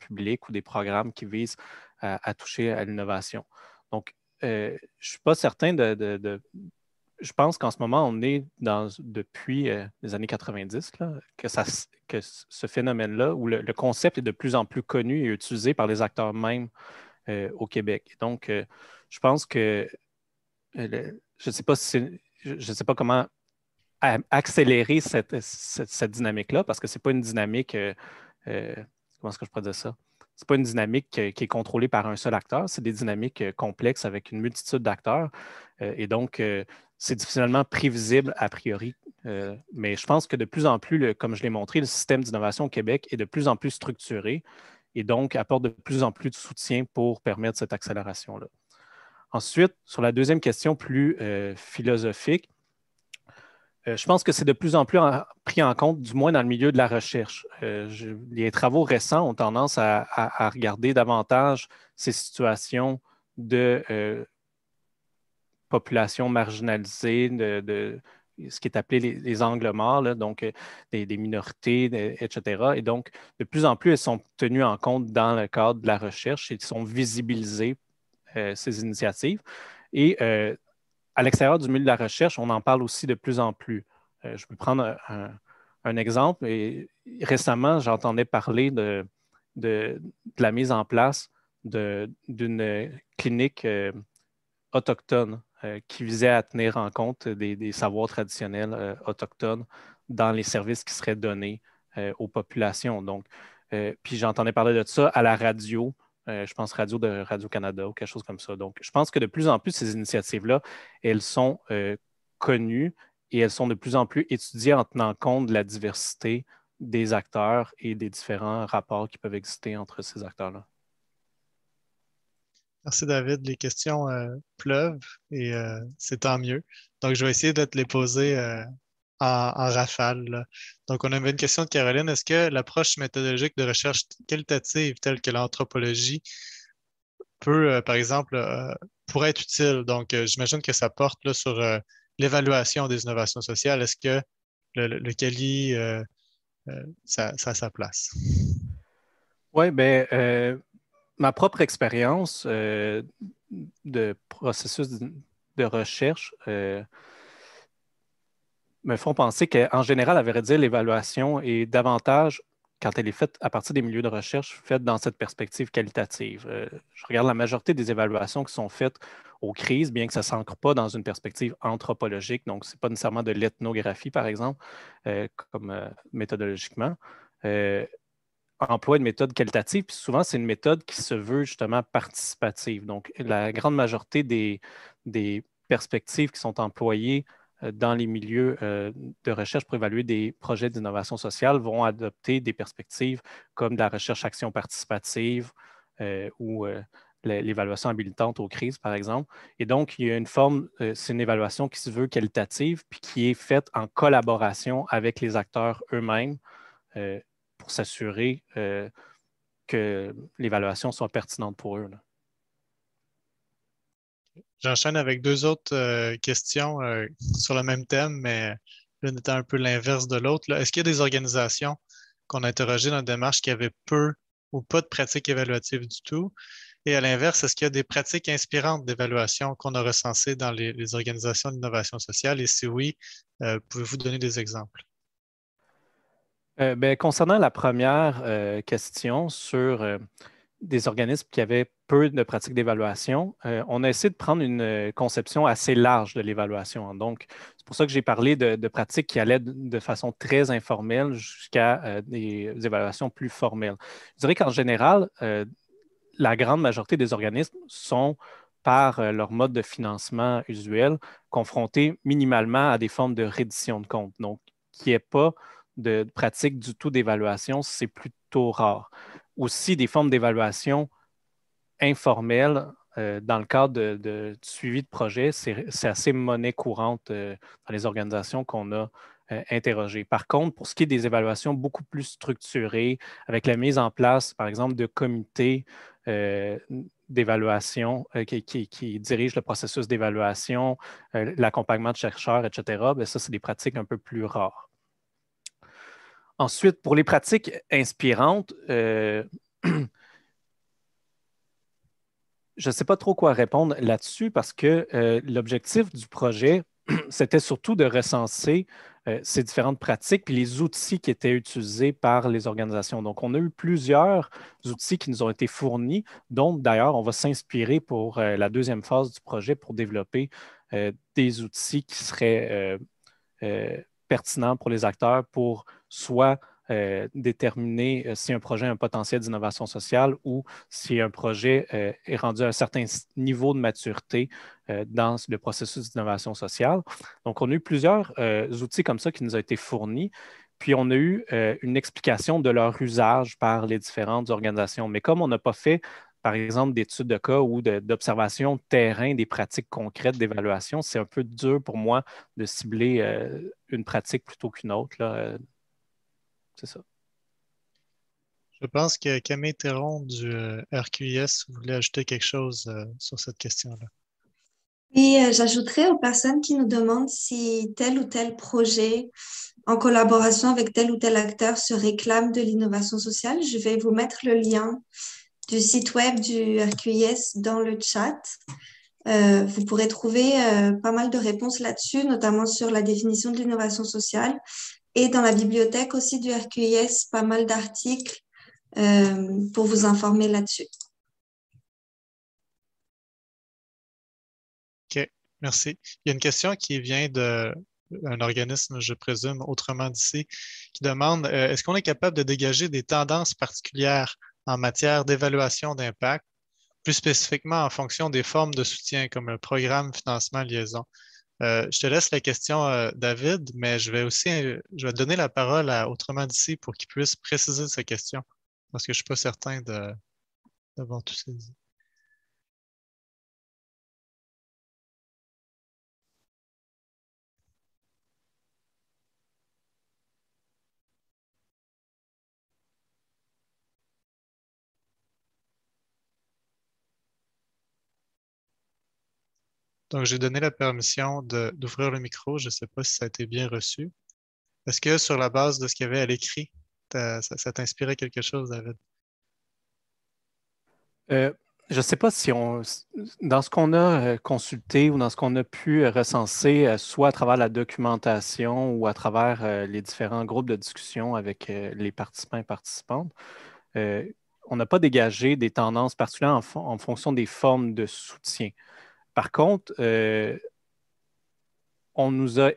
publics ou des programmes qui visent à, toucher à l'innovation. Donc, euh, je ne suis pas certain de, je pense qu'en ce moment, on est dans, depuis euh, les années 90, là, que, ça, que ce phénomène-là, où le, concept est de plus en plus connu et utilisé par les acteurs même euh, au Québec. Donc, je pense que je ne sais pas si je, sais pas comment accélérer cette, cette dynamique-là, parce que ce n'est pas une dynamique comment est-ce que je peux dire ça? n'est pas une dynamique euh, qui est contrôlée par un seul acteur, c'est des dynamiques euh, complexes avec une multitude d'acteurs. Euh, et donc, c'est difficilement prévisible a priori. mais je pense que de plus en plus, comme je l'ai montré, le système d'innovation au Québec est de plus en plus structuré et donc apporte de plus en plus de soutien pour permettre cette accélération-là. Ensuite, sur la deuxième question plus philosophique, euh, je pense que c'est de plus en plus pris en compte, du moins dans le milieu de la recherche. Euh, les travaux récents ont tendance à, regarder davantage ces situations de euh, populations marginalisées, marginalisée, de, ce qui est appelé les, angles morts, donc des, minorités, etc. Et donc, de plus en plus, elles sont tenues en compte dans le cadre de la recherche et sont visibilisées, ces initiatives. Et à l'extérieur du milieu de la recherche, on en parle aussi de plus en plus. Euh, je peux prendre un, exemple. Et récemment, j'entendais parler de, la mise en place d'une clinique euh, autochtone euh, qui visait à tenir en compte des, savoirs traditionnels autochtones dans les services qui seraient donnés aux populations. puis j'entendais parler de ça à la radio euh, je pense Radio de Radio-Canada ou quelque chose comme ça. Donc, je pense que de plus en plus, ces initiatives-là, elles sont euh, connues et elles sont de plus en plus étudiées en tenant compte de la diversité des acteurs et des différents rapports qui peuvent exister entre ces acteurs-là. Merci David. Les questions euh, pleuvent et c'est tant mieux. Donc, je vais essayer de te les poser en, rafale. Donc, on a une question de Caroline. Est-ce que l'approche méthodologique de recherche qualitative telle que l'anthropologie peut, euh, par exemple, euh, pourrait être utile? Donc, euh, j'imagine que ça porte sur l'évaluation des innovations sociales. Est-ce que le, le, ça, a sa place? Oui, bien, ma propre expérience de processus de recherche me font penser qu'en général, à vrai dire, l'évaluation est davantage, quand elle est faite à partir des milieux de recherche, faite dans cette perspective qualitative. Euh, je regarde la majorité des évaluations qui sont faites aux crises, bien que ça ne s'ancre pas dans une perspective anthropologique, donc ce n'est pas nécessairement de l'ethnographie, par exemple, euh, comme euh, méthodologiquement. emploie une méthode qualitative, puis souvent c'est une méthode qui se veut justement participative. Donc la grande majorité des perspectives qui sont employées euh, dans les milieux euh, de recherche pour évaluer des projets d'innovation sociale vont adopter des perspectives comme la recherche-action participative euh, ou l'évaluation habilitante aux crises, par exemple. Et donc, il y a une forme, c'est une évaluation qui se veut qualitative, puis qui est faite en collaboration avec les acteurs eux-mêmes pour s'assurer que l'évaluation soit pertinente pour eux. J'enchaîne avec deux autres euh, questions euh, sur le même thème, mais l'une étant un peu l'inverse de l'autre. Est-ce qu'il y a des organisations qu'on a interrogées dans la démarche qui avaient peu ou pas de pratiques évaluatives du tout? Et à l'inverse, est-ce qu'il y a des pratiques inspirantes d'évaluation qu'on a recensées dans les, organisations d'innovation sociale? Et si oui, euh, pouvez-vous donner des exemples? Ben, concernant la première question sur des organismes qui avaient peu de pratiques d'évaluation, euh, on a essayé de prendre une euh, conception assez large de l'évaluation. Hein. Donc, c'est pour ça que j'ai parlé de, pratiques qui allaient de, façon très informelle jusqu'à euh, des évaluations plus formelles. Je dirais qu'en général, la grande majorité des organismes sont par leur mode de financement usuel, confrontés minimalement à des formes de reddition de comptes. Donc, qu'il n'y ait pas de pratique du tout d'évaluation, c'est plutôt rare aussi des formes d'évaluation informelles euh, dans le cadre de, suivi de projet. C'est assez monnaie courante euh, dans les organisations qu'on a euh, interrogées. Par contre, pour ce qui est des évaluations beaucoup plus structurées, avec la mise en place, par exemple, de comités d'évaluation qui, dirigent le processus d'évaluation, l'accompagnement de chercheurs, etc., ben ça, c'est des pratiques un peu plus rares. Ensuite, pour les pratiques inspirantes, euh, [clears throat] je ne sais pas trop quoi répondre là-dessus parce que euh, l'objectif du projet, [clears throat] c'était surtout de recenser euh, ces différentes pratiques et les outils qui étaient utilisés par les organisations. Donc, on a eu plusieurs outils qui nous ont été fournis, dont d'ailleurs, on va s'inspirer pour la deuxième phase du projet pour développer des outils qui seraient pertinents pour les acteurs pour soit euh, déterminer euh, si un projet a un potentiel d'innovation sociale ou si un projet euh, est rendu à un certain niveau de maturité dans le processus d'innovation sociale. Donc, on a eu plusieurs outils comme ça qui nous ont été fournis. Puis on a eu une explication de leur usage par les différentes organisations. Mais comme on n'a pas fait par exemple, d'études de cas ou d'observation de, terrain des pratiques concrètes d'évaluation, c'est un peu dur pour moi de cibler une pratique plutôt qu'une autre là, c'est ça. Je pense que Camille Théron du euh, RQIS voulait ajouter quelque chose euh, sur cette question-là. Oui, euh, j'ajouterais aux personnes qui nous demandent si tel ou tel projet en collaboration avec tel ou tel acteur se réclame de l'innovation sociale. Je vais vous mettre le lien du site web du RQIS dans le chat. vous pourrez trouver pas mal de réponses là-dessus, notamment sur la définition de l'innovation sociale, et dans la bibliothèque aussi du RQIS, pas mal d'articles euh, pour vous informer là-dessus. OK, merci. Il y a une question qui vient d'un organisme, je présume, autrement d'ici, qui demande euh, est-ce qu'on est capable de dégager des tendances particulières en matière d'évaluation d'impact, plus spécifiquement en fonction des formes de soutien comme le programme financement liaison? Euh, je te laisse la question, euh, David, mais je vais aussi euh, je vais donner la parole à Autrement d'ici pour qu'il puisse préciser sa question, parce que je ne suis pas certain d'avoir tout saisi. Donc, j'ai donné la permission d'ouvrir le micro. Je ne sais pas si ça a été bien reçu. Est-ce que sur la base de ce qu'il y avait à l'écrit, ça, t'inspirait quelque chose, David? Euh, je ne sais pas si on, dans ce qu'on a euh, consulté ou dans ce qu'on a pu euh, recenser, soit à travers la documentation ou à travers les différents groupes de discussion avec les participants et participantes, on n'a pas dégagé des tendances particulières en fonction des formes de soutien. Par contre, euh, on nous a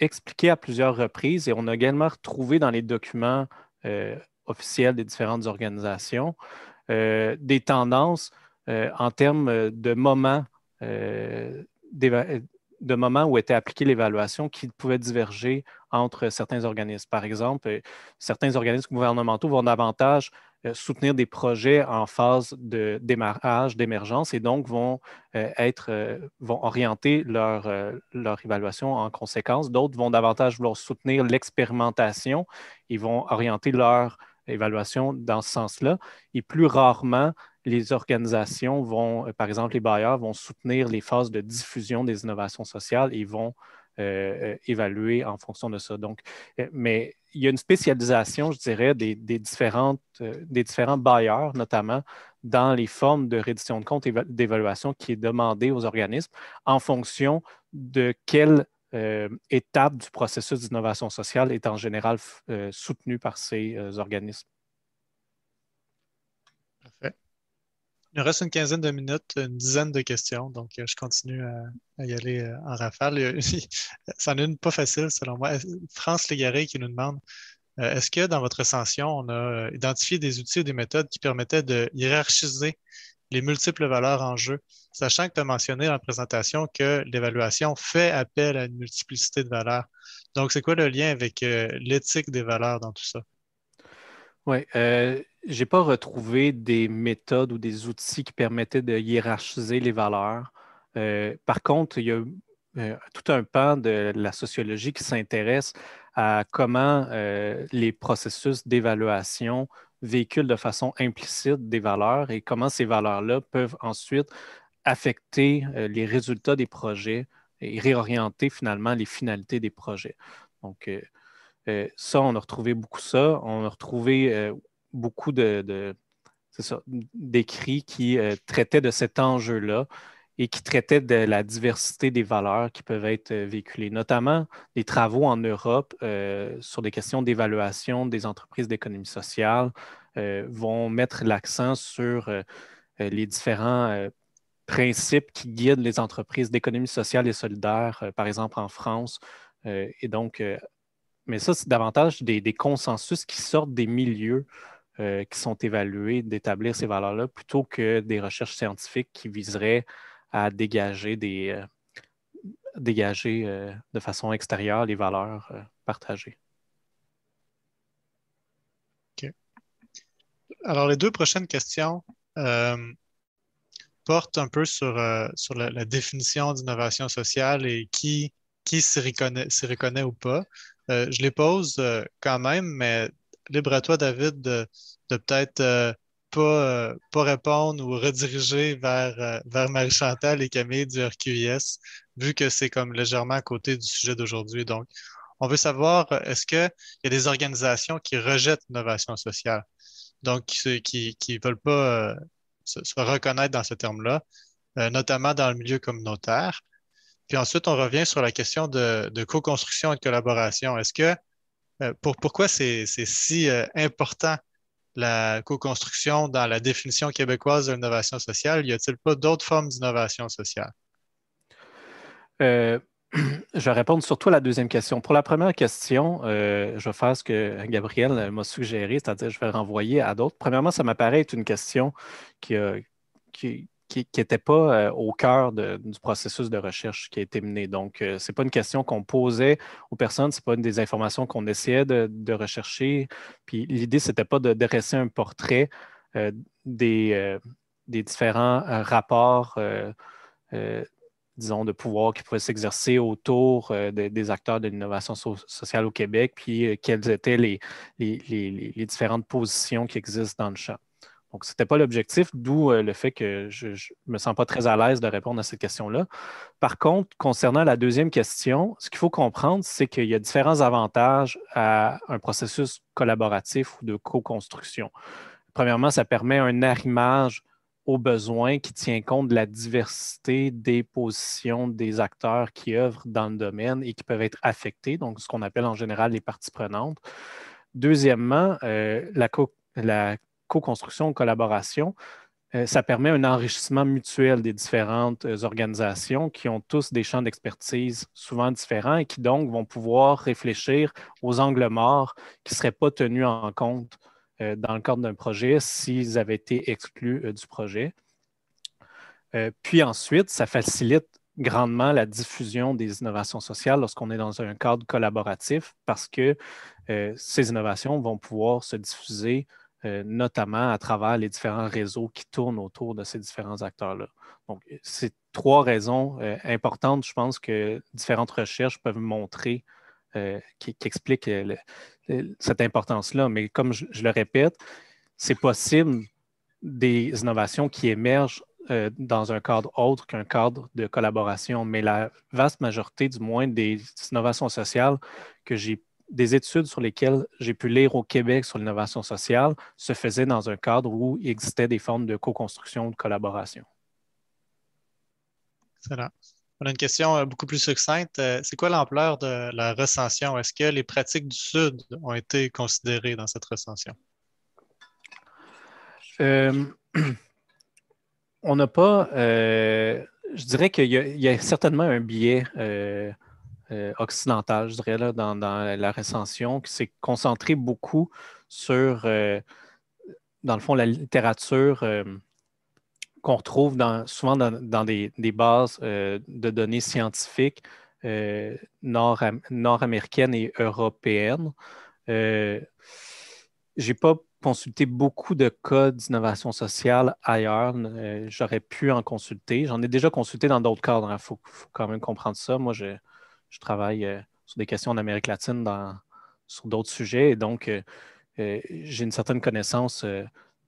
expliqué à plusieurs reprises et on a également retrouvé dans les documents euh, officiels des différentes organisations euh, des tendances en termes de moments, de moments où était appliquée l'évaluation qui pouvaient diverger entre certains organismes. Par exemple, certains organismes gouvernementaux vont davantage euh, soutenir des projets en phase de démarrage, d'émergence, et donc vont, euh, être, euh, vont orienter leur, leur évaluation en conséquence. D'autres vont davantage vouloir soutenir l'expérimentation, ils vont orienter leur évaluation dans ce sens-là, et plus rarement, les organisations vont, par exemple, les bailleurs vont soutenir les phases de diffusion des innovations sociales et vont évaluer en fonction de ça. Donc, mais il y a une spécialisation, je dirais, des, différentes, euh, des différents bailleurs, notamment dans les formes de reddition de compte et d'évaluation qui est demandée aux organismes en fonction de quelle euh, étape du processus d'innovation sociale est en général euh, soutenue par ces organismes. Il nous reste une quinzaine de minutes, une dizaine de questions, donc euh, je continue à, y aller euh, en rafale. Ça [laughs] est une pas facile, selon moi. France Légaré qui nous demande euh, est-ce que dans votre ascension, on a identifié des outils ou des méthodes qui permettaient de hiérarchiser les multiples valeurs en jeu, sachant que tu as mentionné dans la présentation que l'évaluation fait appel à une multiplicité de valeurs. Donc, c'est quoi le lien avec l'éthique des valeurs dans tout ça? Oui. Euh, je n'ai pas retrouvé des méthodes ou des outils qui permettaient de hiérarchiser les valeurs. Euh, par contre, il y a euh, tout un pan de la sociologie qui s'intéresse à comment les processus d'évaluation véhiculent de façon implicite des valeurs et comment ces valeurs-là peuvent ensuite affecter les résultats des projets et réorienter finalement les finalités des projets. Donc, euh, ça, on a retrouvé beaucoup ça. On a retrouvé euh, beaucoup de, d'écrits qui euh, traitaient de cet enjeu-là et qui traitaient de la diversité des valeurs qui peuvent être véhiculées, notamment des travaux en Europe sur des questions d'évaluation des entreprises d'économie sociale vont mettre l'accent sur les différents principes qui guident les entreprises d'économie sociale et solidaire, par exemple en France, et donc mais ça, c'est davantage des, consensus qui sortent des milieux euh, qui sont évalués d'établir ces valeurs-là plutôt que des recherches scientifiques qui viseraient à dégager, euh, dégager euh, de façon extérieure les valeurs partagées. OK. Alors, les deux prochaines questions portent un peu sur, la, définition d'innovation sociale et qui, s'y reconnaît ou pas. Euh, je les pose euh, quand même, mais libre à toi, David, de, peut-être euh, pas, répondre ou rediriger vers, vers Marie-Chantal et Camille du RQIS, vu que c'est comme légèrement à côté du sujet d'aujourd'hui. Donc, on veut savoir, est-ce qu'il y a des organisations qui rejettent l'innovation sociale? Donc, qui ne veulent pas se, reconnaître dans ce terme-là, notamment dans le milieu communautaire. Puis ensuite, on revient sur la question de, co-construction et de collaboration. Est-ce que euh, pourquoi c'est si euh, important la co-construction dans la définition québécoise de l'innovation sociale? Y a-t-il pas d'autres formes d'innovation sociale? Euh, [clears throat] je vais répondre surtout à la deuxième question. Pour la première question, je vais faire ce que Gabriel m'a suggéré, c'est-à-dire je vais renvoyer à d'autres. Premièrement, ça m'apparaît être une question qui, a, qui, qui n'était pas euh, au cœur du processus de recherche qui a été mené. Donc, euh, ce n'est pas une question qu'on posait aux personnes, ce n'est pas une des informations qu'on essayait de, rechercher. Puis l'idée, ce n'était pas de dresser un portrait euh, des, différents rapports, disons, de pouvoir qui pouvaient s'exercer autour des acteurs de l'innovation sociale au Québec, puis quelles étaient les différentes positions qui existent dans le champ. Donc, ce n'était pas l'objectif, d'où euh, le fait que je ne me sens pas très à l'aise de répondre à cette question-là. Par contre, concernant la deuxième question, ce qu'il faut comprendre, c'est qu'il y a différents avantages à un processus collaboratif ou de co-construction. Premièrement, ça permet un arrimage aux besoins qui tient compte de la diversité des positions des acteurs qui œuvrent dans le domaine et qui peuvent être affectés, donc ce qu'on appelle en général les parties prenantes. Deuxièmement, euh, la, co la co-construction, collaboration, euh, ça permet un enrichissement mutuel des différentes euh, organisations qui ont tous des champs d'expertise souvent différents et qui donc vont pouvoir réfléchir aux angles morts qui ne seraient pas tenus en compte euh, dans le cadre d'un projet s'ils avaient été exclus du projet. Puis ensuite, ça facilite grandement la diffusion des innovations sociales lorsqu'on est dans un cadre collaboratif parce que ces innovations vont pouvoir se diffuser euh, notamment à travers les différents réseaux qui tournent autour de ces différents acteurs-là. Donc, euh, c'est trois raisons euh, importantes, je pense, que différentes recherches peuvent montrer qui, expliquent cette importance-là. Mais comme je, le répète, c'est possible des innovations qui émergent dans un cadre autre qu'un cadre de collaboration, mais la vaste majorité, du moins, des innovations sociales que j'ai des études sur lesquelles j'ai pu lire au Québec sur l'innovation sociale se faisaient dans un cadre où il existait des formes de co-construction, de collaboration. Excellent. On a une question euh, beaucoup plus succincte. Euh, c'est quoi l'ampleur de la recension? Est-ce que les pratiques du Sud ont été considérées dans cette recension? Euh, [clears throat] on n'a pas. je dirais qu'il y, a certainement un biais. Euh, occidentale, je dirais, là, dans, la recension, qui s'est concentrée beaucoup sur, euh, dans le fond, la littérature euh, qu'on retrouve dans, souvent dans, des, bases de données scientifiques nord, nord-américaines et européennes. Je n'ai pas consulté beaucoup de codes d'innovation sociale ailleurs. J'aurais pu en consulter. J'en ai déjà consulté dans d'autres cadres. Il faut, quand même comprendre ça. Moi, j'ai je travaille euh, sur des questions en Amérique latine dans, sur d'autres sujets. Et donc, euh, euh, j'ai une certaine connaissance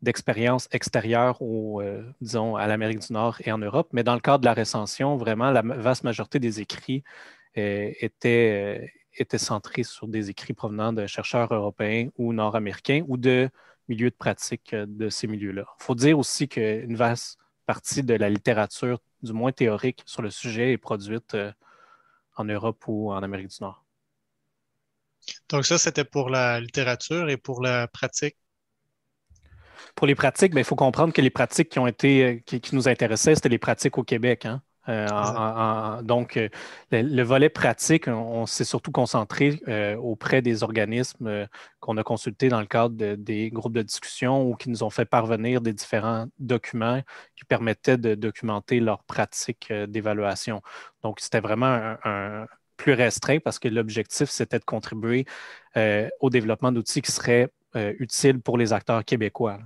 d'expérience extérieure disons, à l'Amérique du Nord et en Europe. Mais dans le cadre de la recension, vraiment, la vaste majorité des écrits étaient centrés sur des écrits provenant de chercheurs européens ou nord-américains ou de milieux de pratique de ces milieux-là. Il faut dire aussi qu'une vaste partie de la littérature, du moins théorique, sur le sujet est produite en Europe ou en Amérique du Nord. Donc ça, c'était pour la littérature et pour la pratique. Pour les pratiques, ben, il faut comprendre que les pratiques qui ont été euh, nous intéressaient, c'était les pratiques au Québec. Hein? Euh, donc, euh, le, volet pratique, on, s'est surtout concentré euh, auprès des organismes qu'on a consultés dans le cadre des groupes de discussion ou qui nous ont fait parvenir des différents documents qui permettaient de documenter leurs pratiques d'évaluation. Donc, c'était vraiment un, plus restreint parce que l'objectif, c'était de contribuer au développement d'outils qui seraient utiles pour les acteurs québécois.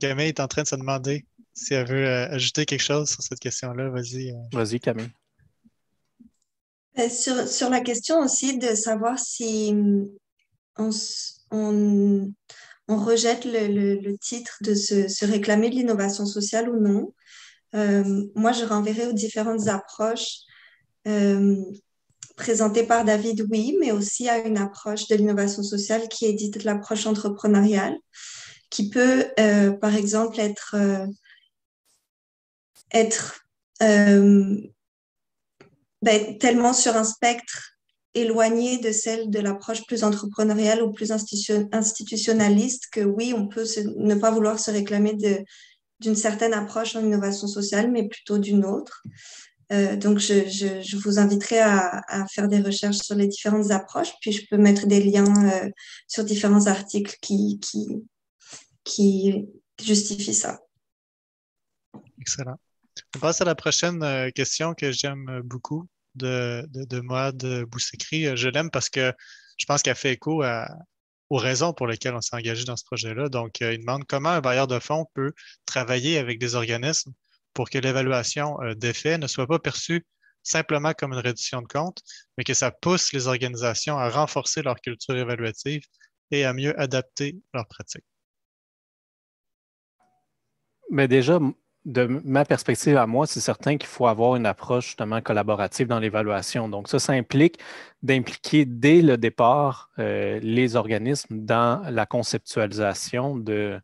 Camille est en train de se demander si elle veut euh, ajouter quelque chose sur cette question-là. Vas-y. Euh. Vas-y, Camille. Euh, sur, la question aussi de savoir si mm, on, rejette le, titre de se, réclamer de l'innovation sociale ou non, moi je renverrai aux différentes approches présentées par David, oui, mais aussi à une approche de l'innovation sociale qui est dite l'approche entrepreneuriale qui peut, euh, par exemple, être, euh, être euh, ben, tellement sur un spectre éloigné de celle de l'approche plus entrepreneuriale ou plus institutionnaliste que oui, on peut ne pas vouloir se réclamer d'une certaine approche en innovation sociale, mais plutôt d'une autre. donc, je, je, vous inviterai à, faire des recherches sur les différentes approches, puis je peux mettre des liens sur différents articles qui, qui, qui justifie ça. Excellent. On passe à la prochaine euh, question que j'aime beaucoup de, de, de Moad euh, Je l'aime parce que je pense qu'elle fait écho aux raisons pour lesquelles on s'est engagé dans ce projet-là. Donc, euh, il demande comment un bailleur de fonds peut travailler avec des organismes pour que l'évaluation des faits ne soit pas perçue simplement comme une réduction de compte, mais que ça pousse les organisations à renforcer leur culture évaluative et à mieux adapter leurs pratiques. Mais déjà, de ma perspective à moi, c'est certain qu'il faut avoir une approche justement collaborative dans l'évaluation. Donc, ça, ça implique d'impliquer dès le départ euh, les organismes dans la conceptualisation euh,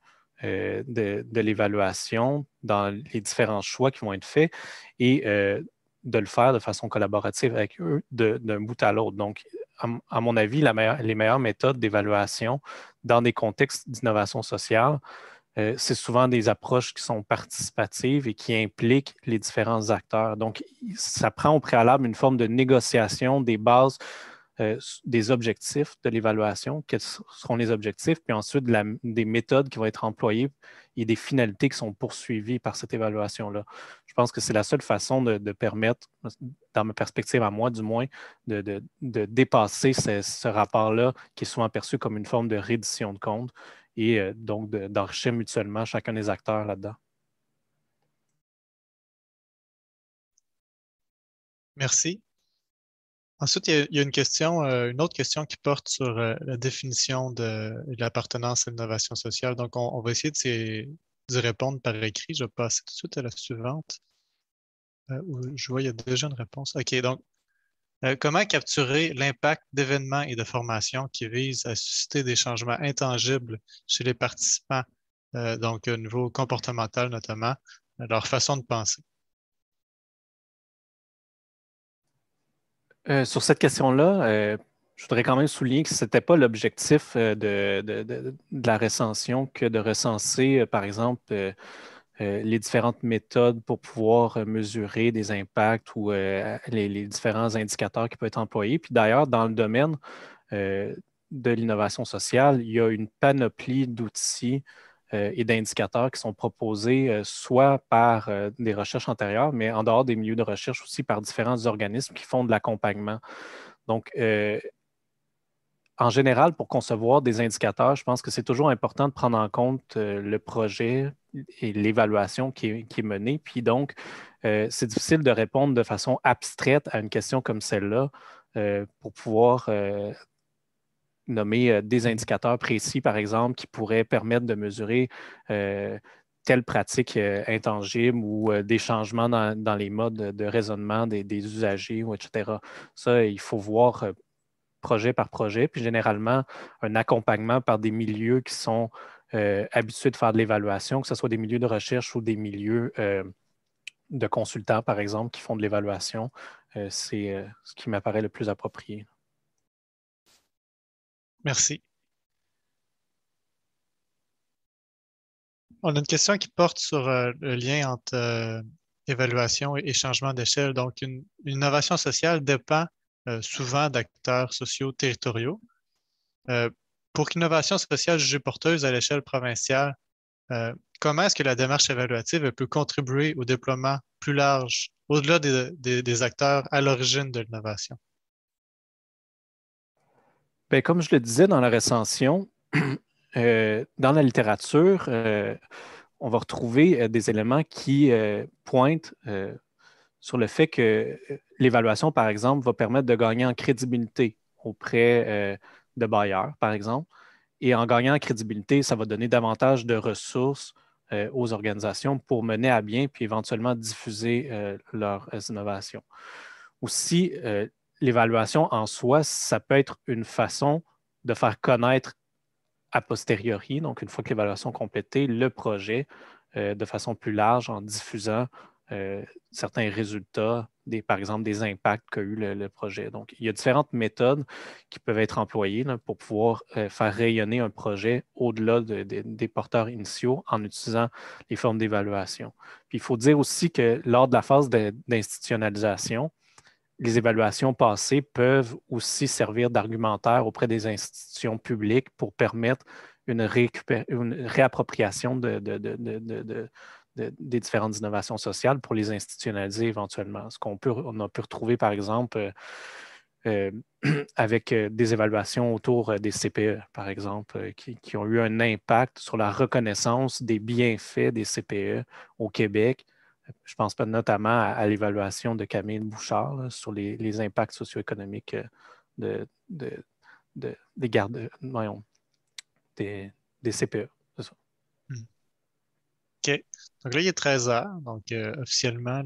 de, l'évaluation, dans les différents choix qui vont être faits et euh, de le faire de façon collaborative avec eux d'un bout à l'autre. Donc, à, mon avis, les meilleures méthodes d'évaluation dans des contextes d'innovation sociale, euh, c'est souvent des approches qui sont participatives et qui impliquent les différents acteurs. Donc, ça prend au préalable une forme de négociation des bases, euh, des objectifs de l'évaluation, quels seront les objectifs, puis ensuite des méthodes qui vont être employées et des finalités qui sont poursuivies par cette évaluation-là. Je pense que c'est la seule façon de, permettre, dans ma perspective à moi du moins, de, dépasser ce, ce rapport-là qui est souvent perçu comme une forme de reddition de compte et euh, donc d'enrichir mutuellement chacun des acteurs là-dedans. Merci. Ensuite, il y a, une question, euh, une autre question qui porte sur euh, la définition de, l'appartenance à l'innovation sociale. Donc, on, va essayer d'y répondre par écrit. Je passe tout de suite à la suivante. je vois, qu'il y a déjà une réponse. OK, donc, euh, comment capturer l'impact d'événements et de formations qui visent à susciter des changements intangibles chez les participants, euh, donc au niveau comportemental notamment, euh, leur façon de penser? sur cette question-là, je voudrais quand même souligner que ce n'était pas l'objectif de, la recension que de recenser, par exemple, euh, les différentes méthodes pour pouvoir euh, mesurer des impacts ou euh, les, différents indicateurs qui peuvent être employés. Puis d'ailleurs, dans le domaine de l'innovation sociale, il y a une panoplie d'outils et d'indicateurs qui sont proposés soit par des recherches antérieures, mais en dehors des milieux de recherche aussi par différents organismes qui font de l'accompagnement. Donc, en général, pour concevoir des indicateurs, je pense que c'est toujours important de prendre en compte le projet et l'évaluation qui, est menée. Puis donc, euh, c'est difficile de répondre de façon abstraite à une question comme celle-là euh, pour pouvoir euh, nommer des indicateurs précis, par exemple, qui pourraient permettre de mesurer telle pratique intangible ou des changements dans, les modes de raisonnement des, des, usagers, etc. Ça, il faut voir projet par projet, puis généralement un accompagnement par des milieux qui sont euh, de faire de l'évaluation, que ce soit des milieux de recherche ou des milieux euh, de consultants, par exemple, qui font de l'évaluation. Euh, c'est euh, ce qui m'apparaît le plus approprié. Merci. On a une question qui porte sur le lien entre évaluation et, changement d'échelle. Donc, une, innovation sociale dépend souvent d'acteurs sociaux territoriaux pour l'innovation sociale jugée porteuse à l'échelle provinciale, euh, comment est-ce que la démarche évaluative peut contribuer au déploiement plus large, au-delà des, acteurs à l'origine de l'innovation? Ben, comme je le disais dans la recension, [clears throat] euh, dans la littérature, euh, on va retrouver des éléments qui pointent sur le fait que l'évaluation, par exemple, va permettre de gagner en crédibilité auprès de bailleurs, par exemple. Et en gagnant en crédibilité, ça va donner davantage de ressources euh, aux organisations pour mener à bien puis éventuellement diffuser euh, leurs euh, innovations. Aussi, l'évaluation en soi, ça peut être une façon de faire connaître a posteriori, donc une fois que l'évaluation est complétée, le projet de façon plus large en diffusant euh, certains résultats, par exemple des impacts qu'a eu le, projet. Donc, il y a différentes méthodes qui peuvent être employées pour pouvoir euh, faire rayonner un projet au-delà des porteurs initiaux en utilisant les formes d'évaluation. il faut dire aussi que lors de la phase d'institutionnalisation, les évaluations passées peuvent aussi servir d'argumentaire auprès des institutions publiques pour permettre une, une réappropriation de, de, des différentes innovations sociales pour les institutionnaliser éventuellement. Ce qu'on peut, a pu retrouver, par exemple, euh, euh, [clears throat] avec euh, des évaluations autour des CPE, par exemple, qui, ont eu un impact sur la reconnaissance des bienfaits des CPE au Québec. Je pense pas notamment à, l'évaluation de Camille Bouchard sur les, impacts socio-économiques des gardes, des CPE. OK. Donc là, il est 13 h Donc, euh, officiellement,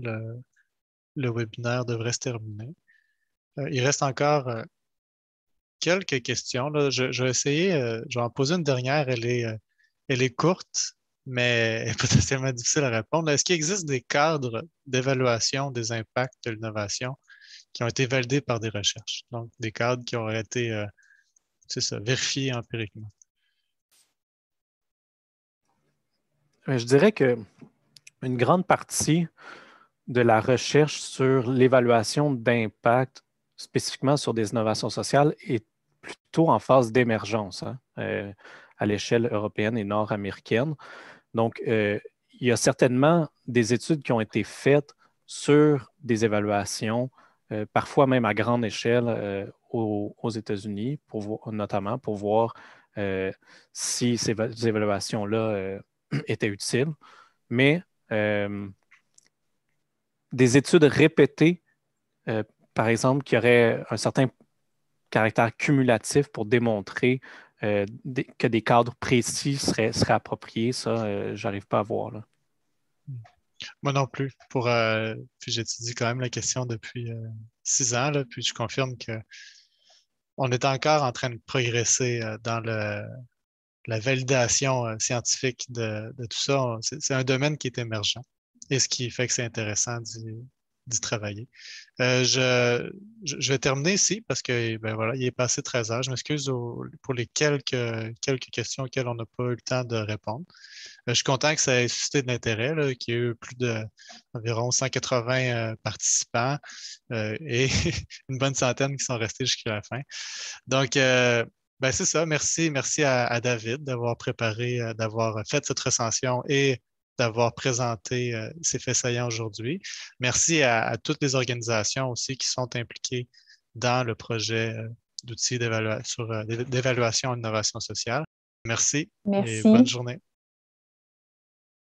le, webinaire devrait se terminer. Euh, il reste encore euh, quelques questions. Je, vais essayer, je vais en poser une dernière. Elle est, elle est courte, mais [laughs] potentiellement difficile à répondre. Est-ce qu'il existe des cadres d'évaluation des impacts de l'innovation qui ont été validés par des recherches? Donc, des cadres qui auraient été, vérifiés empiriquement. Je dirais que une grande partie de la recherche sur l'évaluation d'impact, spécifiquement sur des innovations sociales, est plutôt en phase d'émergence hein, euh, à l'échelle européenne et nord-américaine. Donc, euh, il y a certainement des études qui ont été faites sur des évaluations, euh, parfois même à grande échelle aux, États-Unis, notamment pour voir si ces évaluations-là [clears throat] était utile, mais euh, des études répétées, euh, par exemple, qui auraient un certain caractère cumulatif pour démontrer euh, que des cadres précis seraient, appropriés, ça, j'arrive pas à voir. Moi non plus. puis j'étudie quand même la question depuis six ans, puis je confirme que on est encore en train de progresser dans le, la validation euh, scientifique de, tout ça. C'est un domaine qui est émergent et ce qui fait que c'est intéressant d'y travailler. Euh, je, vais terminer ici parce que ben voilà, il est passé 13 heures. Je m'excuse pour les quelques, quelques questions auxquelles on n'a pas eu le temps de répondre. Euh, je suis content que ça ait suscité de l'intérêt, qu'il y ait eu plus d'environ 180 participants et [laughs] une bonne centaine qui sont restés jusqu'à la fin. Donc, ben, c'est ça. Merci, merci à, David d'avoir préparé, euh, d'avoir fait cette recension et d'avoir présenté ces euh, faits saillants aujourd'hui. Merci à, toutes les organisations aussi qui sont impliquées dans le projet euh, d'outils d'évaluation et d'innovation sociale. Merci, merci et bonne journée.